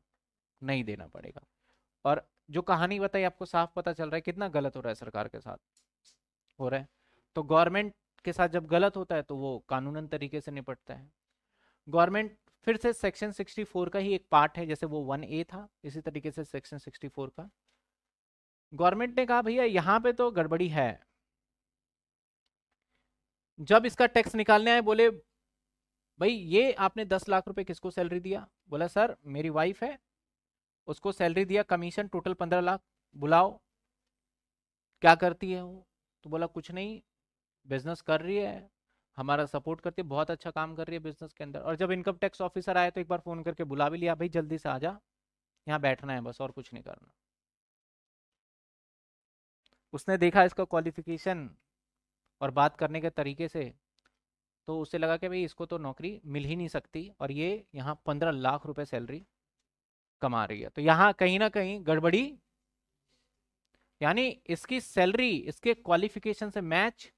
नहीं देना पड़ेगा और जो कहानी बताई आपको साफ पता चल रहा है कितना गलत हो रहा है सरकार के साथ हो रहा है तो गवर्नमेंट के साथ जब गलत होता है तो वो कानूनन तरीके से निपटता है गवर्नमेंट फिर से सेक्शन 64 का ही एक पार्ट है जैसे वो वन ए था इसी तरीके से सेक्शन 64 का गवर्नमेंट ने कहा भैया यहाँ पे तो गड़बड़ी है जब इसका टैक्स निकालने आए बोले भाई ये आपने दस लाख रुपए किसको सैलरी दिया बोला सर मेरी वाइफ है उसको सैलरी दिया कमीशन टोटल पंद्रह लाख बुलाओ क्या करती है वो तो बोला कुछ नहीं बिजनेस कर रही है हमारा सपोर्ट करती है बहुत अच्छा काम कर रही है बिजनेस के अंदर और जब इनकम टैक्स ऑफिसर आया तो एक बार फ़ोन करके बुला भी लिया भाई जल्दी से आ जा यहाँ बैठना है बस और कुछ नहीं करना उसने देखा इसका क्वालिफिकेशन और बात करने के तरीके से तो उसे लगा कि भाई इसको तो नौकरी मिल ही नहीं सकती और ये यहाँ पंद्रह लाख रुपए सैलरी कमा रही है तो यहाँ कहीं ना कहीं गड़बड़ी यानी इसकी सैलरी इसके क्वालिफिकेशन से मैच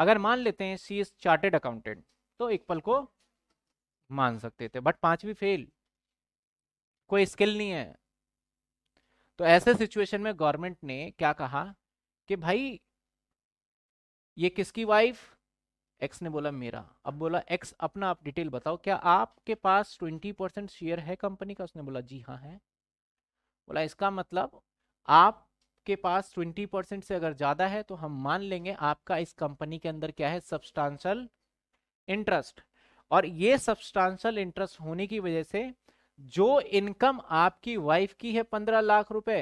अगर मान लेते हैं सी इज चार्टेड अकाउंटेंट तो एक पल को मान सकते थे बट पांचवी फेल कोई स्किल नहीं है तो ऐसे सिचुएशन में गवर्नमेंट ने क्या कहा कि भाई ये किसकी वाइफ एक्स ने बोला मेरा अब बोला एक्स अपना आप डिटेल बताओ क्या आपके पास ट्वेंटी परसेंट शेयर है कंपनी का उसने बोला जी हाँ है बोला इसका मतलब आपके पास ट्वेंटी परसेंट से अगर ज़्यादा है तो हम मान लेंगे आपका इस कंपनी के अंदर क्या है सब्सटांशल इंटरेस्ट और ये सब्सटांशल इंटरेस्ट होने की वजह से जो इनकम आपकी वाइफ की है पंद्रह लाख रुपए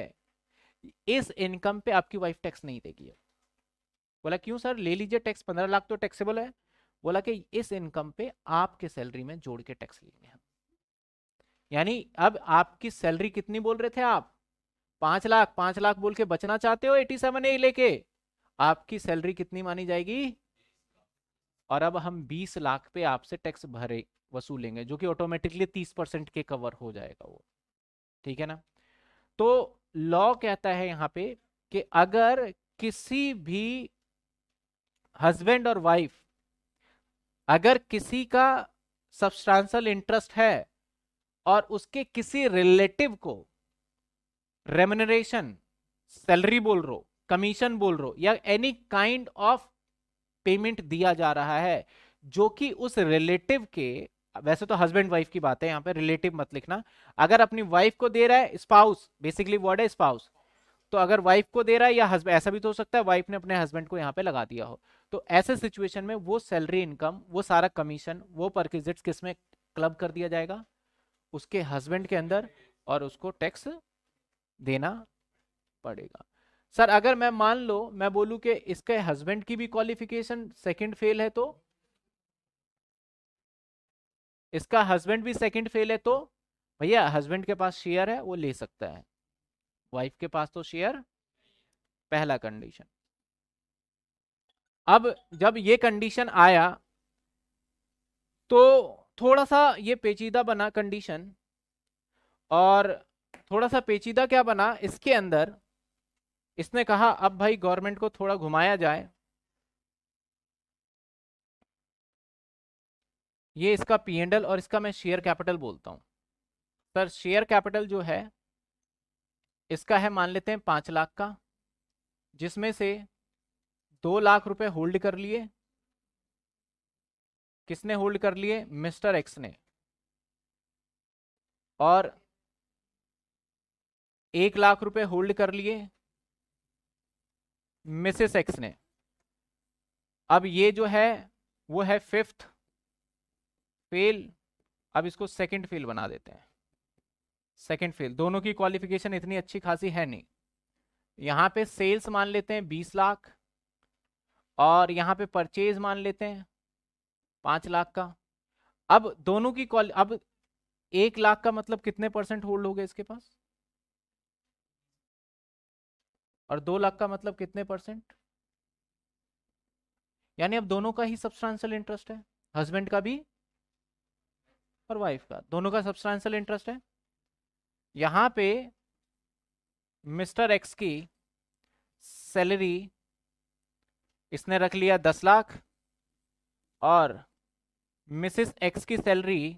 इस इनकम पे आपकी वाइफ टैक्स नहीं देगी बोला क्यों सर ले लीजिए टैक्स पंद्रह लाख तो टैक्सेबल है बोला कि इस इनकम पे आपके सैलरी में जोड़ के टैक्स लेंगे हम यानी अब आपकी सैलरी कितनी बोल रहे थे आप पांच लाख पांच लाख बोल के बचना चाहते हो एटी सेवन ए लेके आपकी सैलरी कितनी मानी जाएगी और अब हम बीस लाख पे आपसे टैक्स भरे वसूलेंगे जो कि ऑटोमेटिकली तीस परसेंट के कवर हो जाएगा वो ठीक है ना तो लॉ कहता है यहाँ पे कि अगर किसी भी हस्बैंड और वाइफ अगर किसी का सबस्टांशल इंटरेस्ट है और उसके किसी रिलेटिव को रेमनरेशन सैलरी बोल रो कमीशन बोल रो या एनी काइंड ऑफ पेमेंट दिया जा रहा है जो कि उस रिलेटिव के वैसे तो हस्बैंड वाइफ की बात है यहां पे रिलेटिव मत लिखना अगर अपनी वाइफ को दे रहा है स्पाउस बेसिकली वर्ड है स्पाउस तो अगर वाइफ को दे रहा है या हस्बैंड ऐसा भी तो हो सकता है वाइफ ने अपने हस्बैंड को यहां पे लगा दिया हो तो ऐसे सिचुएशन में वो सैलरी इनकम वो सारा कमीशन वो परक्विजिट्स किस में क्लब कर दिया जाएगा उसके हस्बैंड के अंदर और उसको टैक्स देना पड़ेगा सर अगर मैं मान लो मैं बोलू कि इसके हस्बैंड की भी क्वालिफिकेशन सेकंड फेल है तो इसका हस्बैंड भी सेकंड फेल है तो भैया हस्बैंड के पास शेयर है वो ले सकता है वाइफ के पास तो शेयर पहला कंडीशन अब जब ये कंडीशन आया तो थोड़ा सा ये पेचीदा बना कंडीशन और थोड़ा सा पेचीदा क्या बना इसके अंदर इसने कहा अब भाई गवर्नमेंट को थोड़ा घुमाया जाए ये इसका पी एंडल और इसका मैं शेयर कैपिटल बोलता हूँ सर शेयर कैपिटल जो है इसका है मान लेते हैं पाँच लाख का जिसमें से दो लाख रुपए होल्ड कर लिए किसने होल्ड कर लिए मिस्टर एक्स ने और एक लाख रुपए होल्ड कर लिए मिसेस एक्स ने अब ये जो है वो है फिफ्थ फेल अब इसको सेकंड फेल बना देते हैं सेकंड फेल दोनों की क्वालिफिकेशन इतनी अच्छी खासी है नहीं यहां पे सेल्स मान लेते हैं बीस लाख और यहाँ पे परचेज मान लेते हैं पाँच लाख का अब दोनों की क्वाल अब एक लाख का मतलब कितने परसेंट होल्ड हो गया इसके पास और दो लाख का मतलब कितने परसेंट यानी अब दोनों का ही सब्सटेंशियल इंटरेस्ट है हस्बैंड का भी और वाइफ का दोनों का सब्सटेंशियल इंटरेस्ट है यहां पे मिस्टर एक्स की सैलरी इसने रख लिया दस लाख और मिसिस एक्स की सैलरी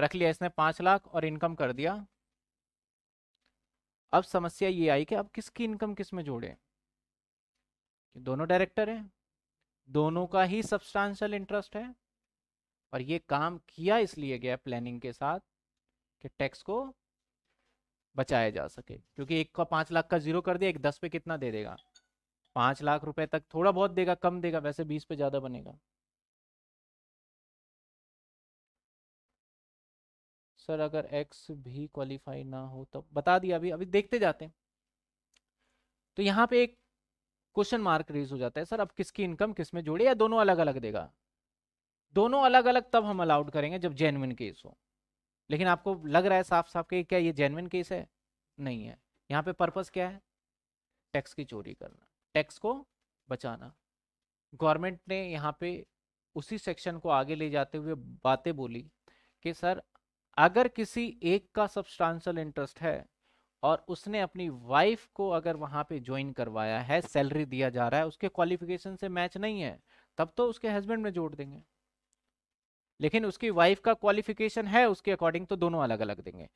रख लिया इसने पांच लाख और इनकम कर दिया अब समस्या ये आई कि अब किसकी इनकम किस में जोड़े कि दोनों डायरेक्टर हैं दोनों का ही सब्सटैंशियल इंटरेस्ट है और ये काम किया इसलिए गया प्लानिंग के साथ कि टैक्स को बचाया जा सके क्योंकि एक का पांच लाख का जीरो कर दिया एक दस पे कितना दे देगा पाँच लाख रुपए तक थोड़ा बहुत देगा कम देगा वैसे बीस पे ज़्यादा बनेगा सर अगर एक्स भी क्वालिफाई ना हो तो बता दिया अभी अभी देखते जाते हैं तो यहाँ पे एक क्वेश्चन मार्क रेज हो जाता है सर अब किसकी इनकम किस में जोड़े या दोनों अलग अलग देगा दोनों अलग अलग तब हम अलाउड करेंगे जब जेनविन केस हो लेकिन आपको लग रहा है साफ साफ के क्या ये जेनविन केस है नहीं है यहाँ पे पर्पस क्या है टैक्स की चोरी करना टैक्स को बचाना गवर्नमेंट ने यहाँ पे उसी सेक्शन को आगे ले जाते हुए बातें बोली कि सर अगर किसी एक का सब्सटांशल इंटरेस्ट है और उसने अपनी वाइफ को अगर वहाँ पे ज्वाइन करवाया है सैलरी दिया जा रहा है उसके क्वालिफिकेशन से मैच नहीं है तब तो उसके हस्बैंड में जोड़ देंगे लेकिन उसकी वाइफ का क्वालिफिकेशन है उसके अकॉर्डिंग तो दोनों अलग अलग देंगे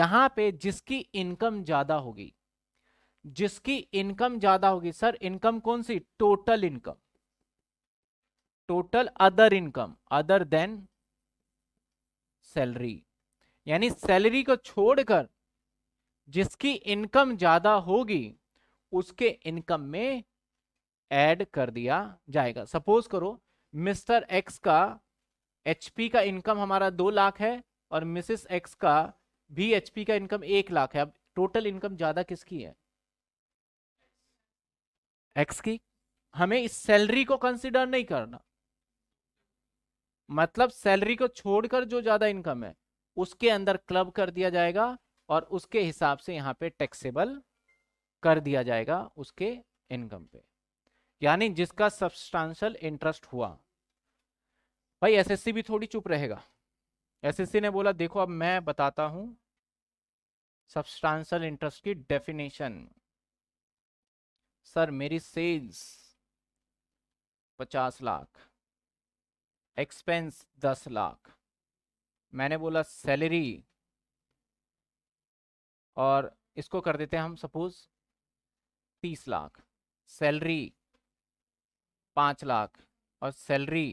यहाँ पे जिसकी इनकम ज़्यादा होगी जिसकी इनकम ज्यादा होगी सर इनकम कौन सी total income total other income other than salary यानी सैलरी को छोड़कर जिसकी इनकम ज्यादा होगी उसके इनकम में ऐड कर दिया जाएगा सपोज करो मिस्टर एक्स का एचपी का इनकम हमारा दो लाख है और मिसेस एक्स का भी एचपी का इनकम एक लाख है अब टोटल इनकम ज्यादा किसकी है एक्स की हमें इस सैलरी को कंसिडर नहीं करना मतलब सैलरी को छोड़कर जो ज्यादा इनकम है उसके अंदर क्लब कर दिया जाएगा और उसके हिसाब से यहाँ पे टैक्सेबल कर दिया जाएगा उसके इनकम पे यानी जिसका सबस्टांशल इंटरेस्ट हुआ भाई एसएससी भी थोड़ी चुप रहेगा एसएससी ने बोला देखो अब मैं बताता हूं सबस्टांशल इंटरेस्ट की डेफिनेशन सर मेरी सेल्स पचास लाख एक्सपेंस दस लाख मैंने बोला सैलरी और इसको कर देते हैं हम सपोज तीस लाख सैलरी पाँच लाख और सैलरी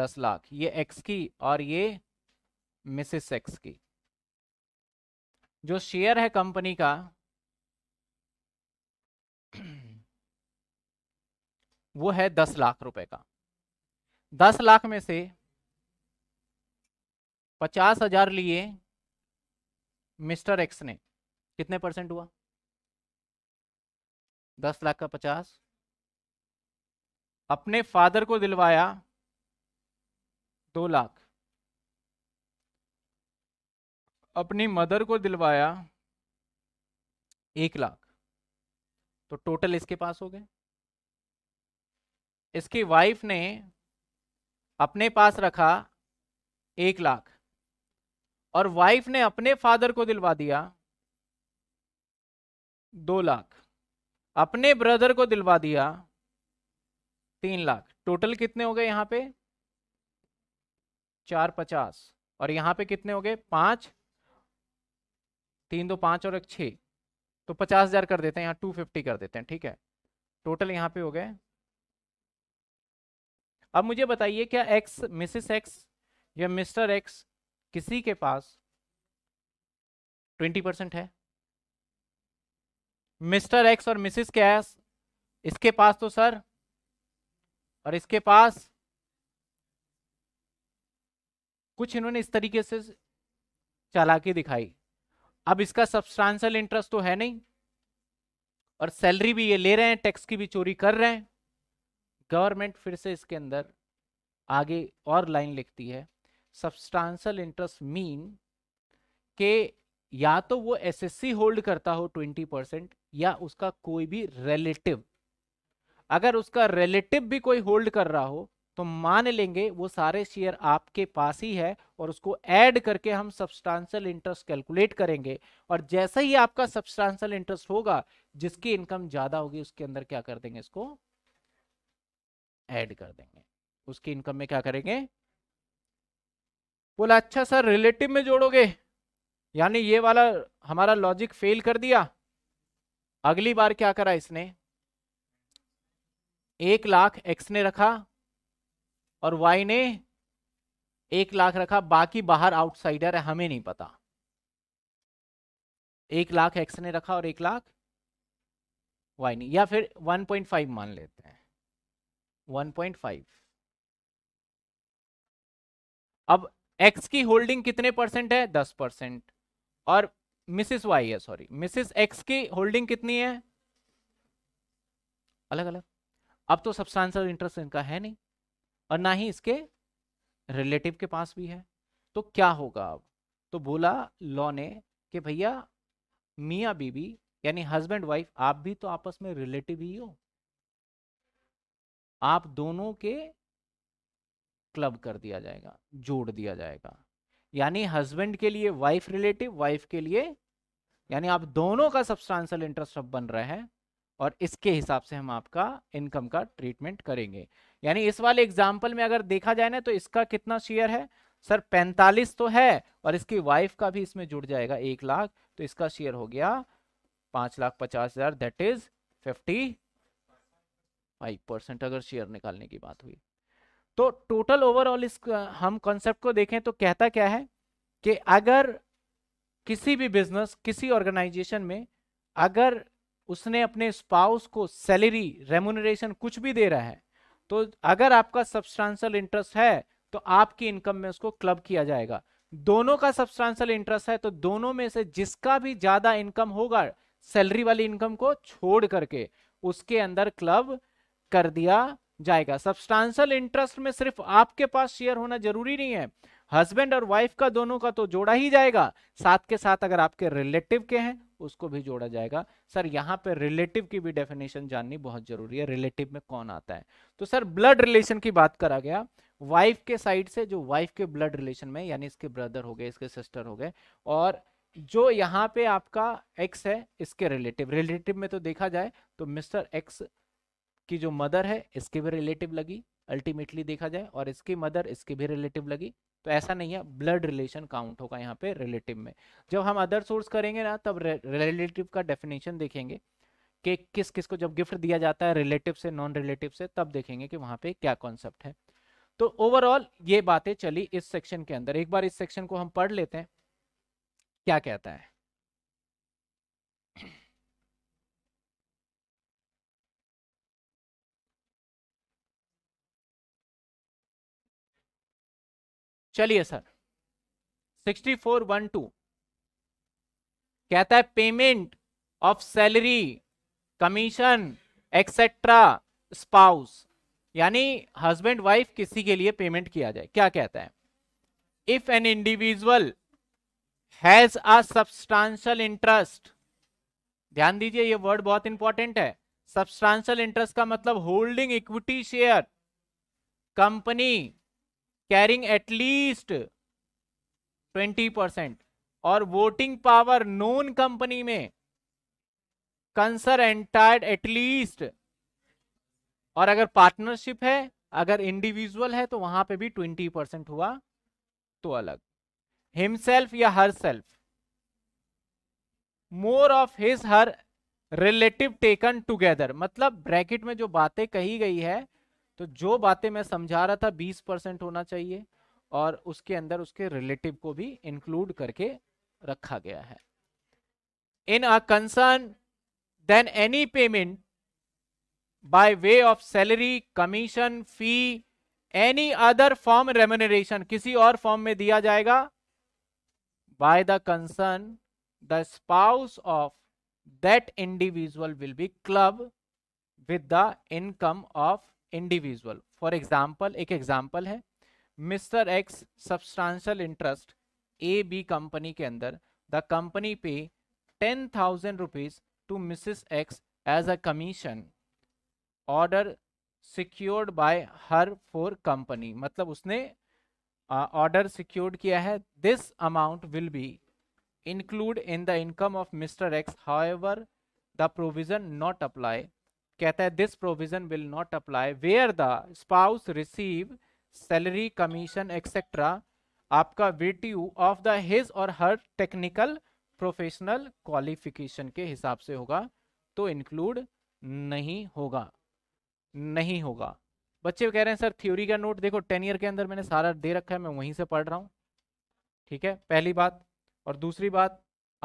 दस लाख ये एक्स की और ये मिसेस एक्स की जो शेयर है कंपनी का वो है दस लाख रुपए का दस लाख में से पचास हजार लिए मिस्टर एक्स ने कितने परसेंट हुआ दस लाख का पचास अपने फादर को दिलवाया दो लाख अपनी मदर को दिलवाया एक लाख तो टोटल इसके पास हो गए इसकी वाइफ ने अपने पास रखा एक लाख और वाइफ ने अपने फादर को दिलवा दिया दो लाख अपने ब्रदर को दिलवा दिया तीन लाख टोटल कितने हो गए यहां पे चार पचास और यहां पे कितने हो गए पांच तीन दो पांच और एक छ तो पचास हजार कर देते हैं यहां टू फिफ्टी कर देते हैं ठीक है टोटल यहां पे हो गए अब मुझे बताइए क्या एक्स मिसिस एक्स या मिस्टर एक्स किसी के पास ट्वेंटी परसेंट है मिस्टर एक्स और मिसिस कैस इसके पास तो सर और इसके पास कुछ इन्होंने इस तरीके से चालाकी दिखाई अब इसका सबस्टांशल इंटरेस्ट तो है नहीं और सैलरी भी ये ले रहे हैं टैक्स की भी चोरी कर रहे हैं गवर्नमेंट फिर से इसके अंदर आगे और लाइन लिखती है सबस्टांशल इंटरेस्ट मीन के या तो वो एसएससी होल्ड करता हो 20 परसेंट या उसका कोई भी रिलेटिव अगर उसका रिलेटिव भी कोई होल्ड कर रहा हो तो मान लेंगे वो सारे शेयर आपके पास ही है और उसको ऐड करके हम सबस्टांशल इंटरेस्ट कैलकुलेट करेंगे और जैसे ही आपका सबस्टांशल इंटरेस्ट होगा जिसकी इनकम ज़्यादा होगी उसके अंदर क्या कर देंगे इसको ऐड कर देंगे उसकी इनकम में क्या करेंगे बोला अच्छा सर रिलेटिव में जोड़ोगे यानी ये वाला हमारा लॉजिक फेल कर दिया अगली बार क्या करा इसने एक लाख एक्स ने रखा और वाई ने एक लाख रखा बाकी बाहर आउटसाइडर है हमें नहीं पता एक लाख एक्स ने रखा और एक लाख वाई ने या फिर 1.5 मान लेते हैं 1.5 अब एक्स की होल्डिंग कितने परसेंट है 10 परसेंट और मिसिस वाई है सॉरी मिसिस एक्स की होल्डिंग कितनी है अलग अलग अब तो आंसर इंटरेस्ट इनका है नहीं और ना ही इसके रिलेटिव के पास भी है तो क्या होगा अब तो बोला लॉ ने कि भैया मियाँ बीबी यानी हस्बैंड वाइफ आप भी तो आपस में रिलेटिव ही हो आप दोनों के क्लब कर दिया जाएगा जोड़ दिया जाएगा यानी हस्बैंड के लिए वाइफ रिलेटिव वाइफ के लिए यानी आप दोनों का सब्सटेंशियल इंटरेस्ट अब बन रहा है और इसके हिसाब से हम आपका इनकम का ट्रीटमेंट करेंगे यानी इस वाले एग्जाम्पल में अगर देखा जाए ना तो इसका कितना शेयर है सर 45 तो है और इसकी वाइफ का भी इसमें जुड़ जाएगा एक लाख तो इसका शेयर हो गया पांच लाख पचास हजार that is fifty five percent अगर शेयर निकालने की बात हुई तो टोटल ओवरऑल इस हम कॉन्सेप्ट को देखें तो कहता क्या है कि अगर किसी भी बिजनेस किसी ऑर्गेनाइजेशन में अगर उसने अपने स्पाउस को सैलरी रेमुनरेशन कुछ भी दे रहा है तो अगर आपका सब्सटांशल इंटरेस्ट है तो आपकी इनकम में उसको क्लब किया जाएगा दोनों का सब्सटांशल इंटरेस्ट है तो दोनों में से जिसका भी ज्यादा इनकम होगा सैलरी वाली इनकम को छोड़ करके उसके अंदर क्लब कर दिया जाएगा सबस्टांशल इंटरेस्ट में सिर्फ आपके पास शेयर होना जरूरी नहीं है हस्बैंड और वाइफ का दोनों का तो जोड़ा ही जाएगा साथ के साथ अगर आपके रिलेटिव के हैं उसको भी जोड़ा जाएगा सर यहाँ पे रिलेटिव की भी डेफिनेशन जाननी बहुत जरूरी है रिलेटिव में कौन आता है तो सर ब्लड रिलेशन की बात करा गया वाइफ के साइड से जो वाइफ के ब्लड रिलेशन में यानी इसके ब्रदर हो गए इसके सिस्टर हो गए और जो यहाँ पे आपका एक्स है इसके रिलेटिव रिलेटिव में तो देखा जाए तो मिस्टर एक्स की जो मदर है इसके भी रिलेटिव लगी अल्टीमेटली देखा जाए और इसकी मदर इसके भी रिलेटिव लगी तो ऐसा नहीं है ब्लड रिलेशन काउंट होगा यहाँ पे रिलेटिव में जब हम अदर सोर्स करेंगे ना तब रिलेटिव का डेफिनेशन देखेंगे कि किस किस को जब गिफ्ट दिया जाता है रिलेटिव से नॉन रिलेटिव से तब देखेंगे कि वहाँ पे क्या कॉन्सेप्ट है तो ओवरऑल ये बातें चली इस सेक्शन के अंदर एक बार इस सेक्शन को हम पढ़ लेते हैं क्या कहता है चलिए sir sixty four one two कहता है payment of salary commission etcetera spouse यानी हस्बैंड वाइफ किसी के लिए पेमेंट किया जाए क्या कहता है if an individual has a substantial interest ध्यान दीजिए ये वर्ड बहुत इंपॉर्टेंट है सब्सटांशियल इंटरेस्ट का मतलब holding equity share company carrying at least twenty percent और वोटिंग पावर नोन कंपनी में कंसर एंटायर्ड एटलीस्ट और अगर पार्टनरशिप है अगर इंडिविजुअल है तो वहां पे भी ट्वेंटी परसेंट हुआ तो अलग हिमसेल्फ या herself more of his her relative taken together मतलब ब्रैकेट में जो बातें कही गई है तो जो बातें मैं समझा रहा था बीस परसेंट होना चाहिए और उसके अंदर उसके रिलेटिव को भी इंक्लूड करके रखा गया है in a concern then any payment by way of salary commission fee any other form remuneration किसी और फॉर्म में दिया जाएगा by the concern the spouse of that individual will be club with the income of individual for example एक example है mister X substantial interest A B company के अंदर the company pay ten thousand rupees to missus X as a commission order secured by her for company मतलब उसने order uh, secured किया है this amount will be include in the income of mister X however the provision not apply कहता है this provision will not apply where the spouse receive salary commission etcetera आपका virtue of the his और her technical professional qualification के हिसाब से होगा तो include नहीं होगा नहीं होगा बच्चे कह रहे हैं सर थ्योरी का नोट देखो टेन ईयर के अंदर मैंने सारा दे रखा है मैं वहीं से पढ़ रहा हूँ ठीक है पहली बात और दूसरी बात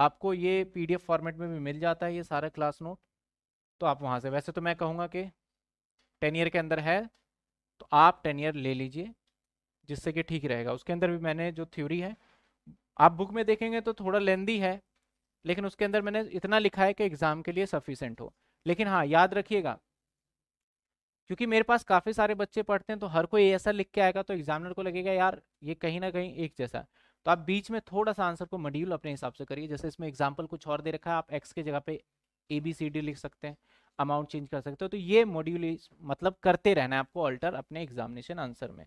आपको ये पीडीएफ फॉर्मेट में भी मिल जाता है ये सारा क्लास नोट तो आप वहाँ से वैसे तो मैं कहूँगा कि टेन ईयर के अंदर है तो आप टेन ईयर ले लीजिए जिससे कि ठीक रहेगा उसके अंदर भी मैंने जो थ्योरी है आप बुक में देखेंगे तो थोड़ा लेंदी है लेकिन उसके अंदर मैंने इतना लिखा है कि एग्ज़ाम के लिए सफिशेंट हो लेकिन हाँ याद रखिएगा क्योंकि मेरे पास काफ़ी सारे बच्चे पढ़ते हैं तो हर कोई ऐसा लिख के आएगा तो एग्जामिनर को लगेगा यार ये कहीं ना कहीं एक जैसा तो आप बीच में थोड़ा सा आंसर को मड्यूल अपने हिसाब से करिए जैसे इसमें एग्जाम्पल कुछ और दे रखा है आप एक्स के जगह पे ए बी सी डी लिख सकते हैं अमाउंट चेंज कर सकते हो तो ये मॉड्यूल मतलब करते रहना आपको अल्टर अपने एग्जामिनेशन आंसर में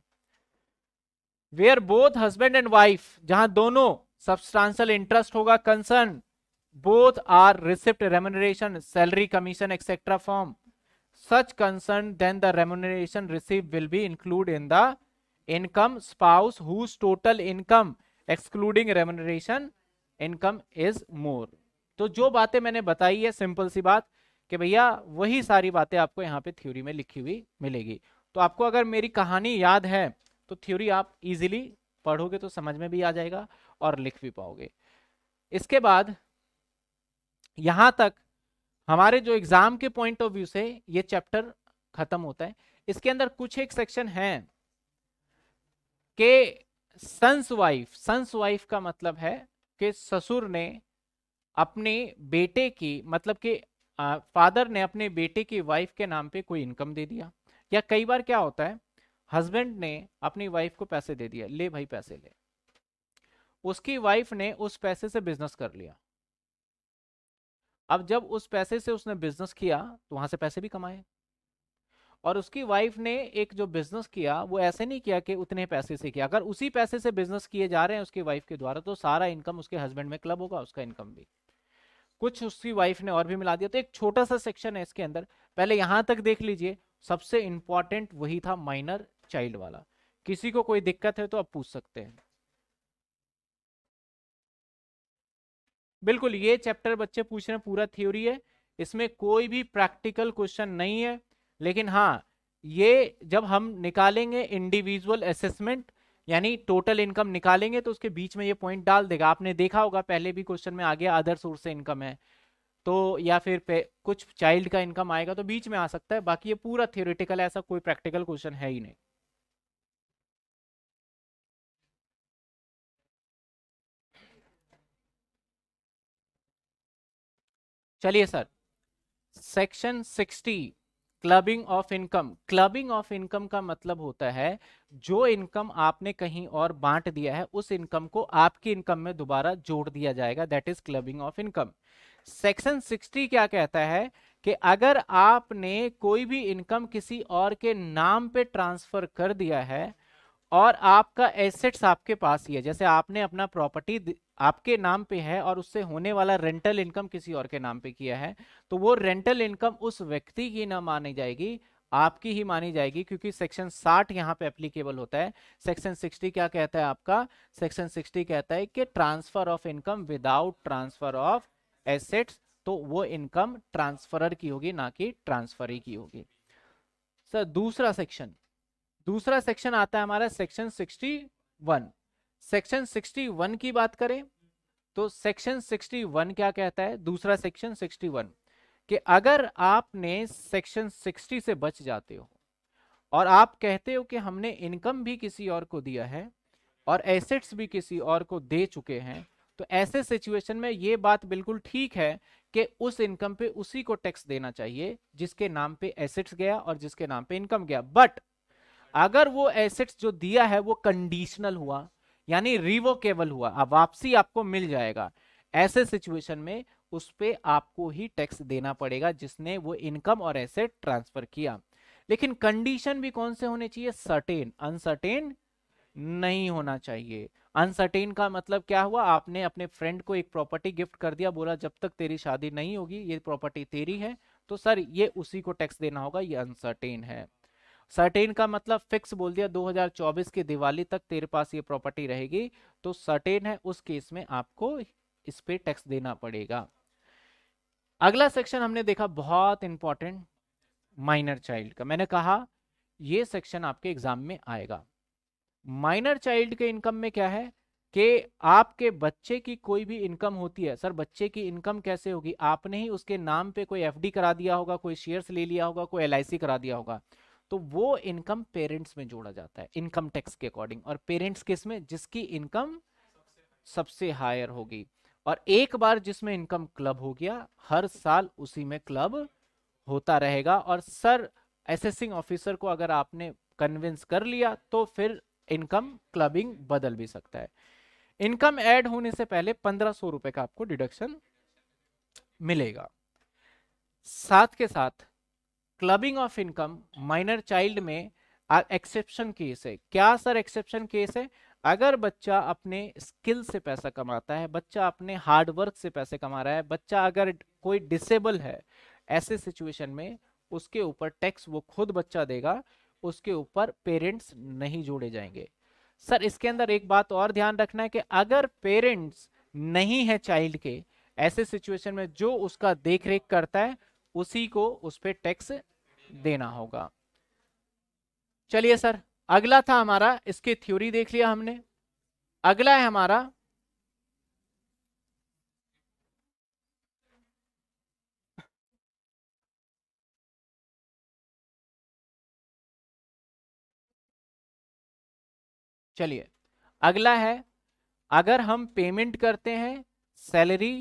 where both husband and wife जहां दोनों सब्सटांशल इंटरेस्ट होगा concern both are receipt remuneration salary commission etcetera form such concern then the remuneration receive will be include in the income spouse whose total income excluding remuneration income is more तो जो बातें मैंने बताई है simple सी बात कि भैया वही सारी बातें आपको यहाँ पे थ्योरी में लिखी हुई मिलेगी तो आपको अगर मेरी कहानी याद है तो थ्योरी आप इजीली पढ़ोगे तो समझ में भी आ जाएगा और लिख भी पाओगे इसके बाद यहाँ तक हमारे जो एग्जाम के पॉइंट ऑफ व्यू से ये चैप्टर खत्म होता है इसके अंदर कुछ एक सेक्शन है कि सन्स वाइफ सन्स वाइफ का मतलब है कि ससुर ने अपने बेटे की मतलब कि फादर ने अपने बेटे की वाइफ के नाम पे कोई इनकम दे दिया या कई बार क्या होता है हस्बैंड ने अपनी वाइफ को पैसे दे दिया ले भाई पैसे ले उसकी वाइफ ने उस पैसे से बिजनेस कर लिया अब जब उस पैसे से उसने बिजनेस किया तो वहां से पैसे भी कमाए और उसकी वाइफ ने एक जो बिजनेस किया वो ऐसे नहीं किया कि उतने पैसे से किया अगर उसी पैसे से बिजनेस किए जा रहे हैं उसकी वाइफ के द्वारा तो सारा इनकम उसके हस्बैंड में क्लब होगा उसका इनकम भी कुछ उसकी वाइफ ने और भी मिला दिया तो एक छोटा सा सेक्शन है इसके अंदर पहले यहां तक देख लीजिए सबसे इंपॉर्टेंट वही था माइनर चाइल्ड वाला किसी को कोई दिक्कत है तो आप पूछ सकते हैं बिल्कुल ये चैप्टर बच्चे पूछ रहे हैं पूरा थ्योरी है इसमें कोई भी प्रैक्टिकल क्वेश्चन नहीं है लेकिन हाँ ये जब हम निकालेंगे इंडिविजुअल असेसमेंट यानी टोटल इनकम निकालेंगे तो उसके बीच में ये पॉइंट डाल देगा आपने देखा होगा पहले भी क्वेश्चन में आ गया अदर सोर्स से इनकम है तो या फिर कुछ चाइल्ड का इनकम आएगा तो बीच में आ सकता है बाकी ये पूरा थियोरिटिकल ऐसा कोई प्रैक्टिकल क्वेश्चन है ही नहीं चलिए sir section sixty clubbing of income clubbing of income का मतलब होता है जो इनकम आपने कहीं और बांट दिया है उस इनकम को आपकी इनकम में दोबारा जोड़ दिया जाएगा that is clubbing of income section 60 क्या कहता है कि अगर आपने कोई भी इनकम किसी और के नाम पे ट्रांसफर कर दिया है और आपका एसेट्स आपके पास ही है जैसे आपने अपना प्रॉपर्टी आपके नाम पे है और उससे होने वाला रेंटल इनकम किसी और के नाम पे किया है तो वो रेंटल इनकम उस व्यक्ति की ना मानी जाएगी आपकी ही मानी जाएगी क्योंकि सेक्शन 60 यहाँ पे एप्लीकेबल होता है सेक्शन 60 क्या कहता है आपका सेक्शन 60 कहता है कि transfer of income without transfer of assets तो वो इनकम ट्रांसफरर की होगी ना कि ट्रांसफरी की होगी सर दूसरा सेक्शन दूसरा सेक्शन आता है हमारा सेक्शन सिक्सटी सेक्शन 61 की बात करें तो सेक्शन 61 क्या कहता है दूसरा सेक्शन 61 कि अगर आपने सेक्शन 60 से बच जाते हो और आप कहते हो कि हमने इनकम भी किसी और को दिया है और एसेट्स भी किसी और को दे चुके हैं तो ऐसे सिचुएशन में ये बात बिल्कुल ठीक है कि उस इनकम पे उसी को टैक्स देना चाहिए जिसके नाम पे एसेट्स गया और जिसके नाम पे इनकम गया बट अगर वो एसेट्स जो दिया है वो कंडीशनल हुआ यानी रिवोकेबल हुआ अब वापसी आपको मिल जाएगा ऐसे सिचुएशन में उस पर आपको ही टैक्स देना पड़ेगा जिसने वो इनकम और एसेट ट्रांसफर किया लेकिन कंडीशन भी कौन से होने चाहिए सर्टेन अनसर्टेन नहीं होना चाहिए अनसर्टेन का मतलब क्या हुआ आपने अपने फ्रेंड को एक प्रॉपर्टी गिफ्ट कर दिया बोला जब तक तेरी शादी नहीं होगी ये प्रॉपर्टी तेरी है तो सर ये उसी को टैक्स देना होगा ये अनसर्टेन है सर्टेन का मतलब फिक्स बोल दिया 2024 के दिवाली तक तेरे पास ये प्रॉपर्टी रहेगी तो सर्टेन है उस केस में आपको इस पे टैक्स देना पड़ेगा अगला सेक्शन हमने देखा बहुत इंपॉर्टेंट माइनर चाइल्ड का मैंने कहा ये सेक्शन आपके एग्जाम में आएगा माइनर चाइल्ड के इनकम में क्या है कि आपके बच्चे की कोई भी इनकम होती है सर बच्चे की इनकम कैसे होगी आपने ही उसके नाम पे कोई एफडी करा दिया होगा कोई शेयर्स ले लिया होगा कोई एलआईसी करा दिया होगा तो वो इनकम पेरेंट्स में जोड़ा जाता है इनकम टैक्स के अकॉर्डिंग और पेरेंट्स किस में जिसकी इनकम सबसे हायर होगी और एक बार जिसमें इनकम क्लब हो गया हर साल उसी में क्लब होता रहेगा और सर एसेसिंग ऑफिसर को अगर आपने कन्विंस कर लिया तो फिर इनकम क्लबिंग बदल भी सकता है इनकम ऐड होने से पहले पंद्रह सौ रुपए का आपको डिडक्शन मिलेगा साथ के साथ clubbing of income minor child में एक्सेप्शन केस है क्या सर एक्सेप्शन केस है अगर बच्चा अपने स्किल से पैसा कमाता है बच्चा अपने हार्ड वर्क से पैसे कमा रहा है बच्चा अगर कोई डिसेबल है ऐसे सिचुएशन में उसके ऊपर टैक्स वो खुद बच्चा देगा उसके ऊपर पेरेंट्स नहीं जोड़े जाएंगे सर इसके अंदर एक बात और ध्यान रखना है कि अगर पेरेंट्स नहीं है चाइल्ड के ऐसे सिचुएशन में जो उसका देख करता है उसी को उस पर टैक्स देना होगा चलिए सर अगला था हमारा इसकी थ्योरी देख लिया हमने अगला है हमारा चलिए अगला है अगर हम पेमेंट करते हैं सैलरी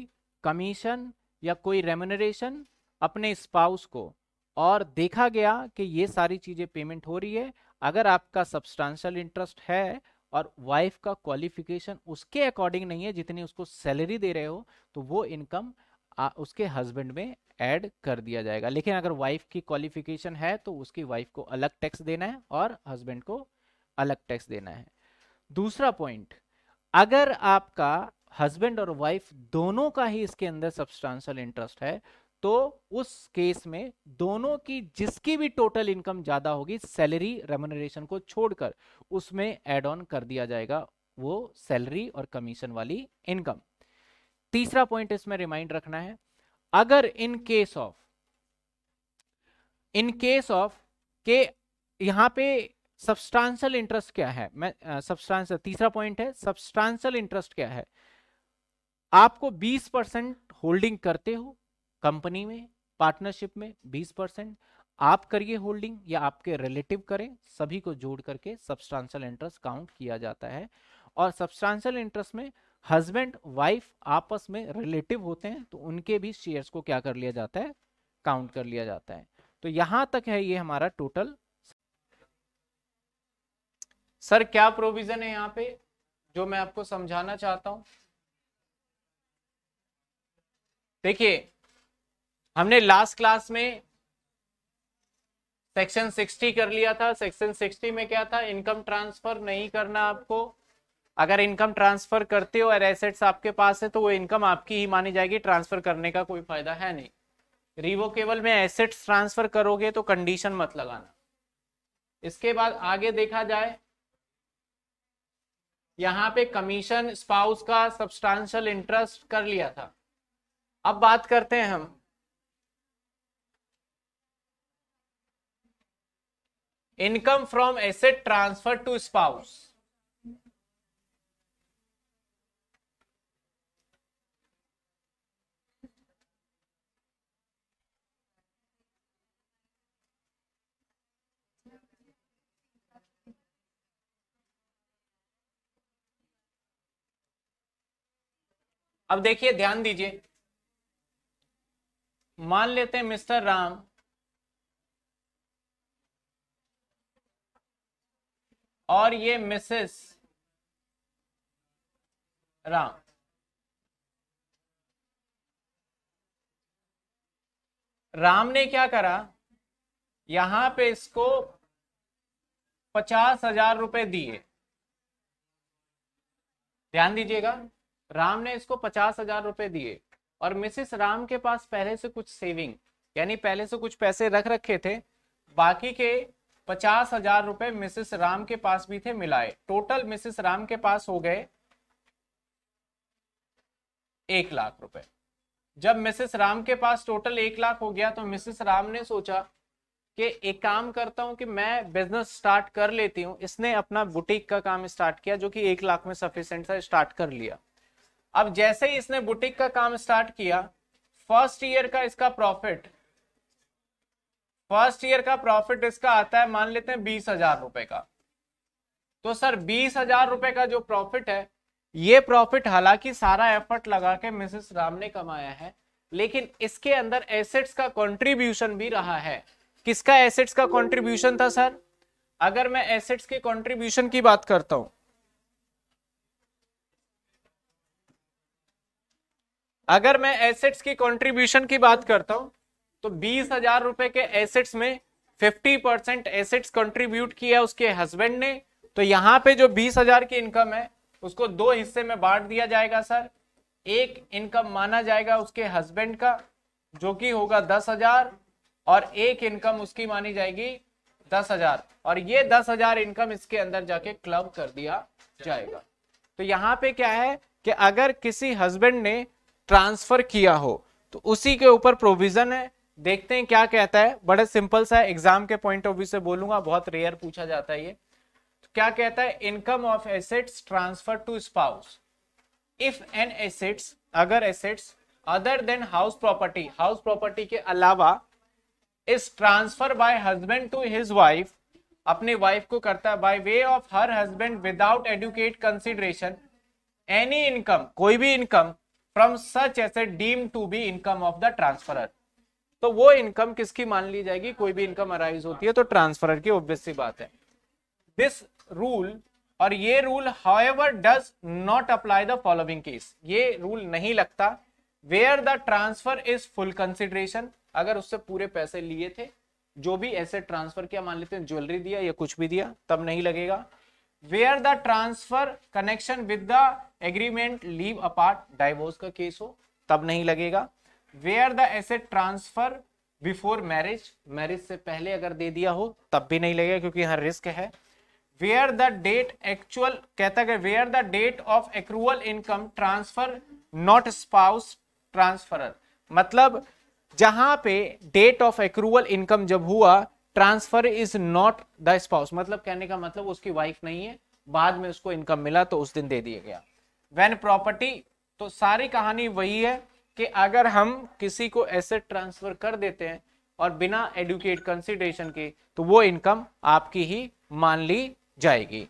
कमीशन या कोई रेमुनरेशन अपने स्पाउस को और देखा गया कि ये सारी चीज़ें पेमेंट हो रही है अगर आपका सब्सटैंशियल इंटरेस्ट है और वाइफ का क्वालिफिकेशन उसके अकॉर्डिंग नहीं है जितनी उसको सैलरी दे रहे हो तो वो इनकम उसके हस्बैंड में ऐड कर दिया जाएगा लेकिन अगर वाइफ की क्वालिफिकेशन है तो उसकी वाइफ को अलग टैक्स देना है और हस्बैंड को अलग टैक्स देना है दूसरा पॉइंट अगर आपका हस्बैंड और वाइफ दोनों का ही इसके अंदर सब्सटैंशियल इंटरेस्ट है तो उस केस में दोनों की जिसकी भी टोटल इनकम ज्यादा होगी सैलरी रेमोनरेशन को छोड़कर उसमें एड ऑन कर दिया जाएगा वो सैलरी और कमीशन वाली इनकम तीसरा पॉइंट इसमें रिमाइंड रखना है अगर in case of in case of के यहां पे सब्सटैंशियल इंटरेस्ट क्या है मैं सब्सटांशल तीसरा पॉइंट है सब्सटैंशियल इंटरेस्ट क्या है आपको 20 परसेंट होल्डिंग करते हो कंपनी में पार्टनरशिप में 20 परसेंट आप करिए होल्डिंग या आपके रिलेटिव करें सभी को जोड़ करके सब्सटैंशियल इंटरेस्ट काउंट किया जाता है और सब्सटैंशियल इंटरेस्ट में हस्बैंड वाइफ आपस में रिलेटिव होते हैं तो उनके भी शेयर्स को क्या कर लिया जाता है काउंट कर लिया जाता है तो यहां तक है ये हमारा टोटल सर क्या प्रोविजन है यहाँ पे जो मैं आपको समझाना चाहता हूं देखिए हमने लास्ट क्लास में सेक्शन 60 कर लिया था सेक्शन 60 में क्या था इनकम ट्रांसफर नहीं करना आपको अगर इनकम ट्रांसफर करते हो और एसेट्स आपके पास है तो वो इनकम आपकी ही मानी जाएगी ट्रांसफर करने का कोई फायदा है नहीं रिवोकेबल में एसेट्स ट्रांसफर करोगे तो कंडीशन मत लगाना इसके बाद आगे देखा जाए यहाँ पे कमीशन स्पाउस का सब्सटैंशियल इंटरेस्ट कर लिया था अब बात करते हैं हम income from asset transfer to spouse अब देखिए ध्यान दीजिए मान लेते हैं मिस्टर राम और ये मिसेस राम राम ने क्या करा यहां पे इसको पचास हजार रुपए दिए ध्यान दीजिएगा राम ने इसको पचास हजार रुपए दिए और मिसेस राम के पास पहले से कुछ सेविंग यानी पहले से कुछ पैसे रख रखे थे बाकी के पचास हजार रुपए मिसेस राम के पास भी थे मिलाए टोटल मिसेस राम के पास हो गए एक लाख रुपए जब मिसेस राम के पास टोटल एक लाख हो गया तो मिसेस राम ने सोचा कि एक काम करता हूं कि मैं बिजनेस स्टार्ट कर लेती हूं इसने अपना बुटीक का काम स्टार्ट किया जो कि एक लाख में सफिशियंट था स्टार्ट कर लिया अब जैसे ही इसने बुटीक का काम स्टार्ट किया फर्स्ट ईयर का इसका प्रॉफिट फर्स्ट ईयर का प्रॉफिट इसका आता है मान लेते हैं बीस हजार रुपए का तो सर बीस हजार रुपए का जो प्रॉफिट है ये प्रॉफिट हालांकि सारा एफर्ट लगा के मिसेस राम ने कमाया है लेकिन इसके अंदर एसेट्स का कंट्रीब्यूशन भी रहा है किसका एसेट्स का कंट्रीब्यूशन था सर अगर मैं एसेट्स के कंट्रीब्यूशन की बात करता हूं अगर मैं एसेट्स की कंट्रीब्यूशन की बात करता हूं तो बीस हजार रुपए के एसेट्स में फिफ्टी परसेंट एसेट्स कंट्रीब्यूट किया उसके हस्बैंड ने तो यहां पे जो बीस हजार की इनकम है उसको दो हिस्से में बांट दिया जाएगा सर एक इनकम माना जाएगा उसके हस्बैंड का जो कि होगा दस हजार और एक इनकम उसकी मानी जाएगी दस हजार और ये दस हजार इनकम इसके अंदर जाके क्लब कर दिया जाएगा तो यहां पे क्या है कि अगर किसी हस्बैंड ने ट्रांसफर किया हो तो उसी के ऊपर प्रोविजन है देखते हैं क्या कहता है बड़े सिंपल सा एग्जाम के पॉइंट ऑफ व्यू से बोलूंगा बहुत रेयर पूछा जाता है ये तो क्या कहता है income of assets transfer to spouse if an assets अगर assets other than house property house property के अलावा is transfer by husband to his wife अपने वाइफ को करता है by way of her husband without adequate consideration any income कोई भी income from such asset deem to be income of the transferor तो वो इनकम किसकी मान ली जाएगी कोई भी इनकम अराइज होती है तो ट्रांसफर की ऑब्वियस बात है दिस रूल और ये rule however does not apply the following case ये रूल नहीं लगता where the transfer is full consideration अगर उससे पूरे पैसे लिए थे जो भी ऐसे ट्रांसफर किया मान लेते हैं ज्वेलरी दिया या कुछ भी दिया तब नहीं लगेगा where the transfer connection with the agreement leave apart divorce का केस हो तब नहीं लगेगा where the asset transfer before marriage marriage से पहले अगर दे दिया हो तब भी नहीं लगेगा क्योंकि यहाँ रिस्क है वेयर द डेट एक्चुअल कहता है where the date of accrual income transfer not spouse transfer मतलब जहां पे डेट ऑफ एक्रूवल इनकम जब हुआ transfer is not the spouse मतलब कहने का मतलब उसकी वाइफ नहीं है बाद में उसको इनकम मिला तो उस दिन दे दिया गया वेन प्रॉपर्टी तो सारी कहानी वही है कि अगर हम किसी को एसेट ट्रांसफर कर देते हैं और बिना एडुकेट कंसिडरेशन के तो वो इनकम आपकी ही मान ली जाएगी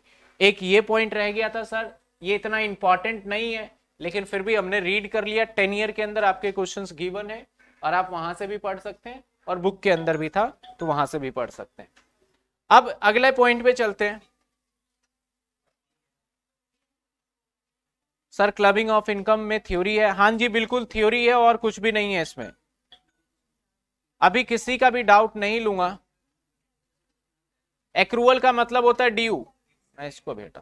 एक ये पॉइंट रह गया था सर ये इतना इंपॉर्टेंट नहीं है लेकिन फिर भी हमने रीड कर लिया टेन ईयर के अंदर आपके क्वेश्चंस गिवन है और आप वहां से भी पढ़ सकते हैं और बुक के अंदर भी था तो वहां से भी पढ़ सकते हैं अब अगले पॉइंट पे चलते हैं सर क्लबिंग ऑफ इनकम में थ्योरी है हाँ जी बिल्कुल थ्योरी है और कुछ भी नहीं है इसमें अभी किसी का भी डाउट नहीं लूंगा एक्रूवल का मतलब होता है ड्यू मैं इसको बेटा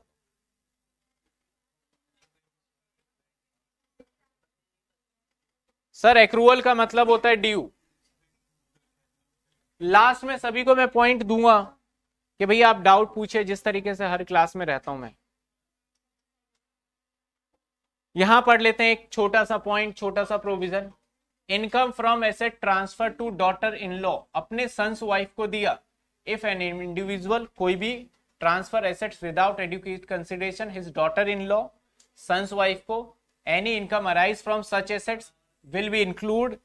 सर एक्रूवल का मतलब होता है ड्यू लास्ट में सभी को मैं पॉइंट दूंगा कि भैया आप डाउट पूछे जिस तरीके से हर क्लास में रहता हूं मैं यहां पढ़ लेते हैं एक छोटा सा पॉइंट छोटा सा provision income from asset transfer to daughter in law अपने सन्स वाइफ को दिया इफ एन इंडिविजुअल कोई भी transfer assets without adequate consideration his daughter in law son's wife को any income arise from such assets will be include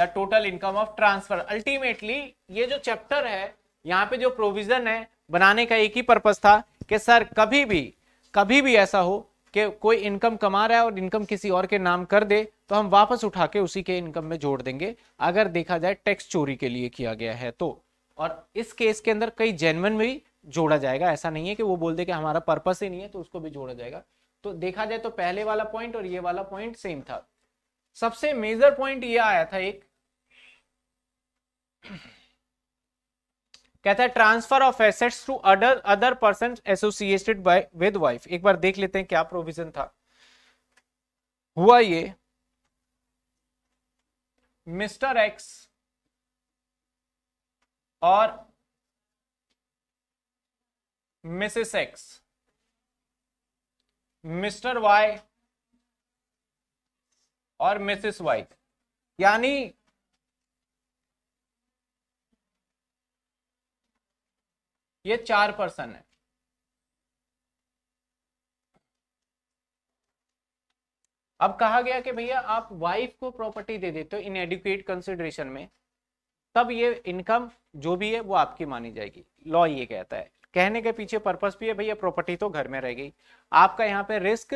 the total income of transfer ultimately ये जो chapter है यहाँ पे जो प्रोविजन है बनाने का एक ही पर्पज था कि सर कभी भी कभी भी ऐसा हो कि कोई इनकम कमा रहा है और इनकम किसी और के नाम कर दे तो हम वापस उठा के उसी के इनकम में जोड़ देंगे अगर देखा जाए टैक्स चोरी के लिए किया गया है तो और इस केस के अंदर कई जेनवन भी जोड़ा जाएगा ऐसा नहीं है कि वो बोल दे कि हमारा पर्पस ही नहीं है तो उसको भी जोड़ा जाएगा तो देखा जाए तो पहले वाला पॉइंट और ये वाला पॉइंट सेम था सबसे मेजर पॉइंट ये आया था एक कहता है transfer of assets to other other person associated by with wife एक बार देख लेते हैं क्या प्रोविजन था हुआ ये मिस्टर एक्स और मिसेस एक्स मिस्टर वाई और मिसेस वाई यानी ये चार पर्सन है अब कहा गया कि भैया आप वाइफ को प्रॉपर्टी दे देते हो इन एडुकेट कंसिडरेशन में तब ये इनकम जो भी है वो आपकी मानी जाएगी लॉ ये कहता है कहने के पीछे पर्पस भी है भैया प्रॉपर्टी तो घर में रह गई आपका यहाँ पे रिस्क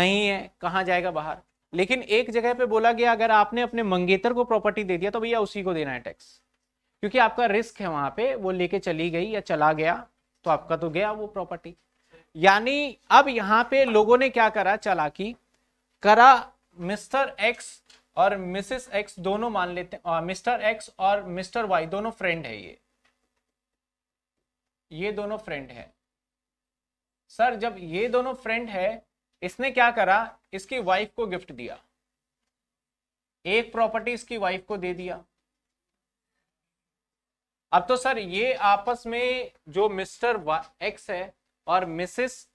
नहीं है कहाँ जाएगा बाहर लेकिन एक जगह पे बोला गया अगर आपने अपने मंगेतर को प्रॉपर्टी दे दिया तो भैया उसी को देना है टैक्स क्योंकि आपका रिस्क है वहां पे वो लेके चली गई या चला गया तो आपका तो गया वो प्रॉपर्टी यानी अब यहाँ पे लोगों ने क्या करा चालाकी करा मिस्टर एक्स और मिसेस एक्स दोनों मान लेते हैं मिस्टर एक्स और मिस्टर वाई दोनों फ्रेंड है ये ये दोनों फ्रेंड है सर जब ये दोनों फ्रेंड है इसने क्या करा इसकी वाइफ को गिफ्ट दिया एक प्रॉपर्टी इसकी वाइफ को दे दिया अब तो सर ये आपस में जो मिस्टर एक्स है और मिसेस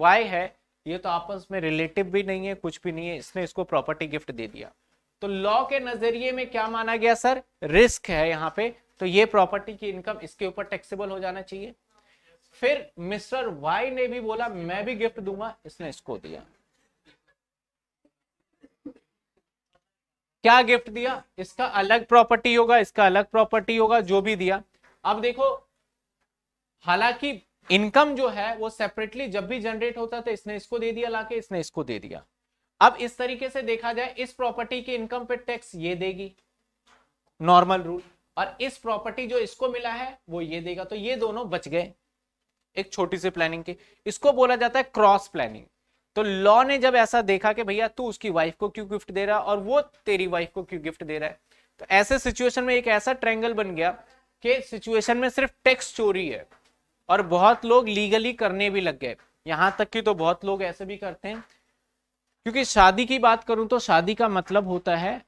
वाई है ये तो आपस में रिलेटिव भी नहीं है कुछ भी नहीं है इसने इसको प्रॉपर्टी गिफ्ट दे दिया तो लॉ के नजरिए में क्या माना गया सर रिस्क है यहाँ पे तो ये प्रॉपर्टी की इनकम इसके ऊपर टैक्सेबल हो जाना चाहिए फिर मिस्टर वाई ने भी बोला मैं भी गिफ्ट दूंगा इसने इसको दिया क्या गिफ्ट दिया इसका अलग प्रॉपर्टी होगा इसका अलग प्रॉपर्टी होगा जो भी दिया अब देखो हालांकि इनकम जो है वो सेपरेटली जब भी जनरेट होता था तो इसने इसको दे दिया लाके इसने इसको दे दिया अब इस तरीके से देखा जाए इस प्रॉपर्टी की इनकम पे टैक्स ये देगी नॉर्मल रूल और इस प्रॉपर्टी जो इसको मिला है वो ये देगा तो ये दोनों बच गए एक छोटी सी प्लानिंग की इसको बोला जाता है क्रॉस प्लानिंग तो लॉ ने जब ऐसा देखा कि भैया तू उसकी वाइफ को क्यों गिफ्ट दे रहा है और वो तेरी वाइफ को क्यों गिफ्ट दे रहा है तो ऐसे सिचुएशन में एक ऐसा ट्रैंगल बन गया कि सिचुएशन में सिर्फ टैक्स चोरी है और बहुत लोग लीगली करने भी लग गए यहां तक कि तो बहुत लोग ऐसे भी करते हैं क्योंकि शादी की बात करूं तो शादी का मतलब होता है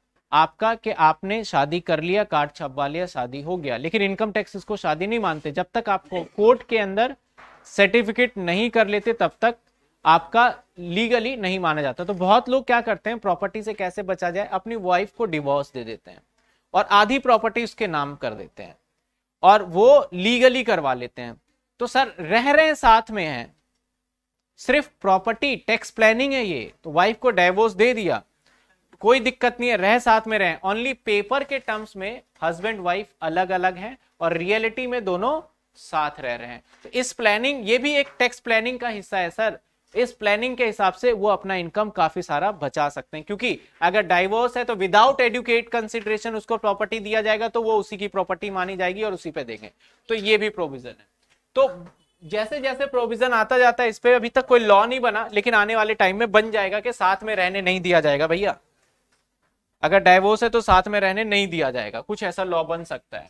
आपका कि आपने शादी कर लिया कार्ड छपवा लिया शादी हो गया लेकिन इनकम टैक्स इसको शादी नहीं मानते जब तक आपको कोर्ट के अंदर सर्टिफिकेट नहीं कर लेते तब तक आपका लीगली नहीं माना जाता तो बहुत लोग क्या करते हैं प्रॉपर्टी से कैसे बचा जाए अपनी वाइफ को डिवोर्स दे देते हैं और आधी प्रॉपर्टी उसके नाम कर देते हैं और वो लीगली करवा लेते हैं तो सर रह रहे साथ में हैं सिर्फ प्रॉपर्टी टैक्स प्लानिंग है ये तो वाइफ को डाइवोर्स दे दिया कोई दिक्कत नहीं है रह साथ में रहें ओनली पेपर के टर्म्स में हस्बैंड वाइफ अलग अलग हैं और रियलिटी में दोनों साथ रह रहे हैं तो इस प्लानिंग ये भी एक टैक्स प्लानिंग का हिस्सा है सर इस प्लानिंग के हिसाब से वो अपना इनकम काफी सारा बचा सकते हैं क्योंकि अगर डाइवोर्स है तो विदाउट एडुकेट कंसिडरेशन उसको प्रॉपर्टी दिया जाएगा तो वो उसी की प्रॉपर्टी मानी जाएगी और उसी पे देंगे तो ये भी प्रोविजन है तो जैसे जैसे प्रोविजन आता जाता है इस पर अभी तक कोई लॉ नहीं बना लेकिन आने वाले टाइम में बन जाएगा कि साथ में रहने नहीं दिया जाएगा भैया अगर डाइवोर्स है तो साथ में रहने नहीं दिया जाएगा कुछ ऐसा लॉ बन सकता है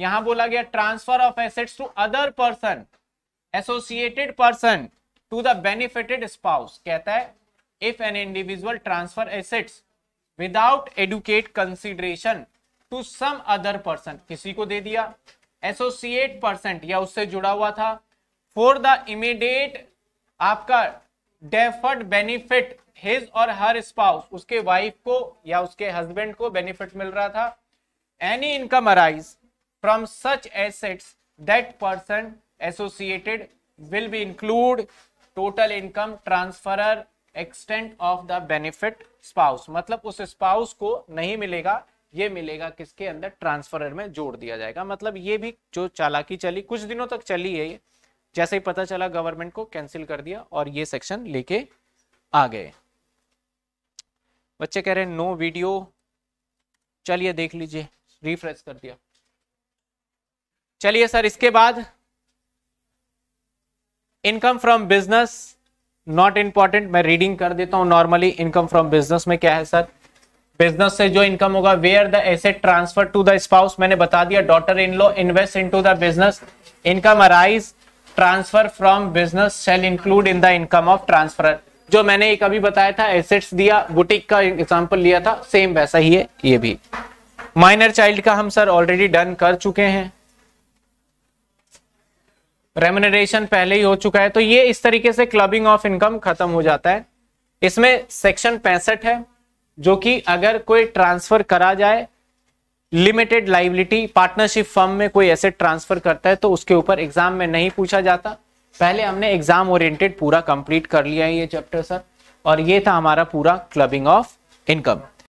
यहां बोला गया transfer of assets to other person associated person to the benefited spouse कहता है if an individual transfer assets without adequate consideration to some other person किसी को दे दिया एसोसिएट पर्सन या उससे जुड़ा हुआ था फॉर द इमीडिएट आपका डेफर्ड बेनिफिट हिज और हर स्पाउस उसके वाइफ को या उसके हस्बैंड को बेनिफिट मिल रहा था any income arise from such assets that person associated will be include total income transferor extent of the benefit spouse मतलब उस स्पाउस को नहीं मिलेगा ये मिलेगा किसके अंदर ट्रांसफरर में जोड़ दिया जाएगा मतलब ये भी जो चालाकी चली कुछ दिनों तक चली है ये जैसे ही पता चला गवर्नमेंट को कैंसिल कर दिया और ये सेक्शन लेके आ गए बच्चे कह रहे हैं नो वीडियो चलिए देख लीजिए रिफ्रेश कर दिया चलिए सर इसके बाद income from business not important मैं रीडिंग कर देता हूं नॉर्मली इनकम फ्रॉम बिजनेस में क्या है सर बिजनेस से जो इनकम होगा where the asset transfer to the spouse मैंने बता दिया daughter in law invest in to the business income arise transfer from business shall include in the income of transfer जो मैंने एक अभी बताया था एसेट्स दिया बुटीक का एग्जाम्पल लिया था सेम वैसा ही है ये भी माइनर चाइल्ड का हम सर ऑलरेडी डन कर चुके हैं रेमिनरेशन पहले ही हो चुका है तो ये इस तरीके से क्लबिंग ऑफ इनकम खत्म हो जाता है इसमें सेक्शन पैंसठ है जो कि अगर कोई ट्रांसफर करा जाए लिमिटेड लाइबिलिटी पार्टनरशिप फर्म में कोई एसेट ट्रांसफर करता है तो उसके ऊपर एग्जाम में नहीं पूछा जाता पहले हमने एग्जाम ओरिएंटेड पूरा कंप्लीट कर लिया है ये चैप्टर सर और ये था हमारा पूरा क्लबिंग ऑफ इनकम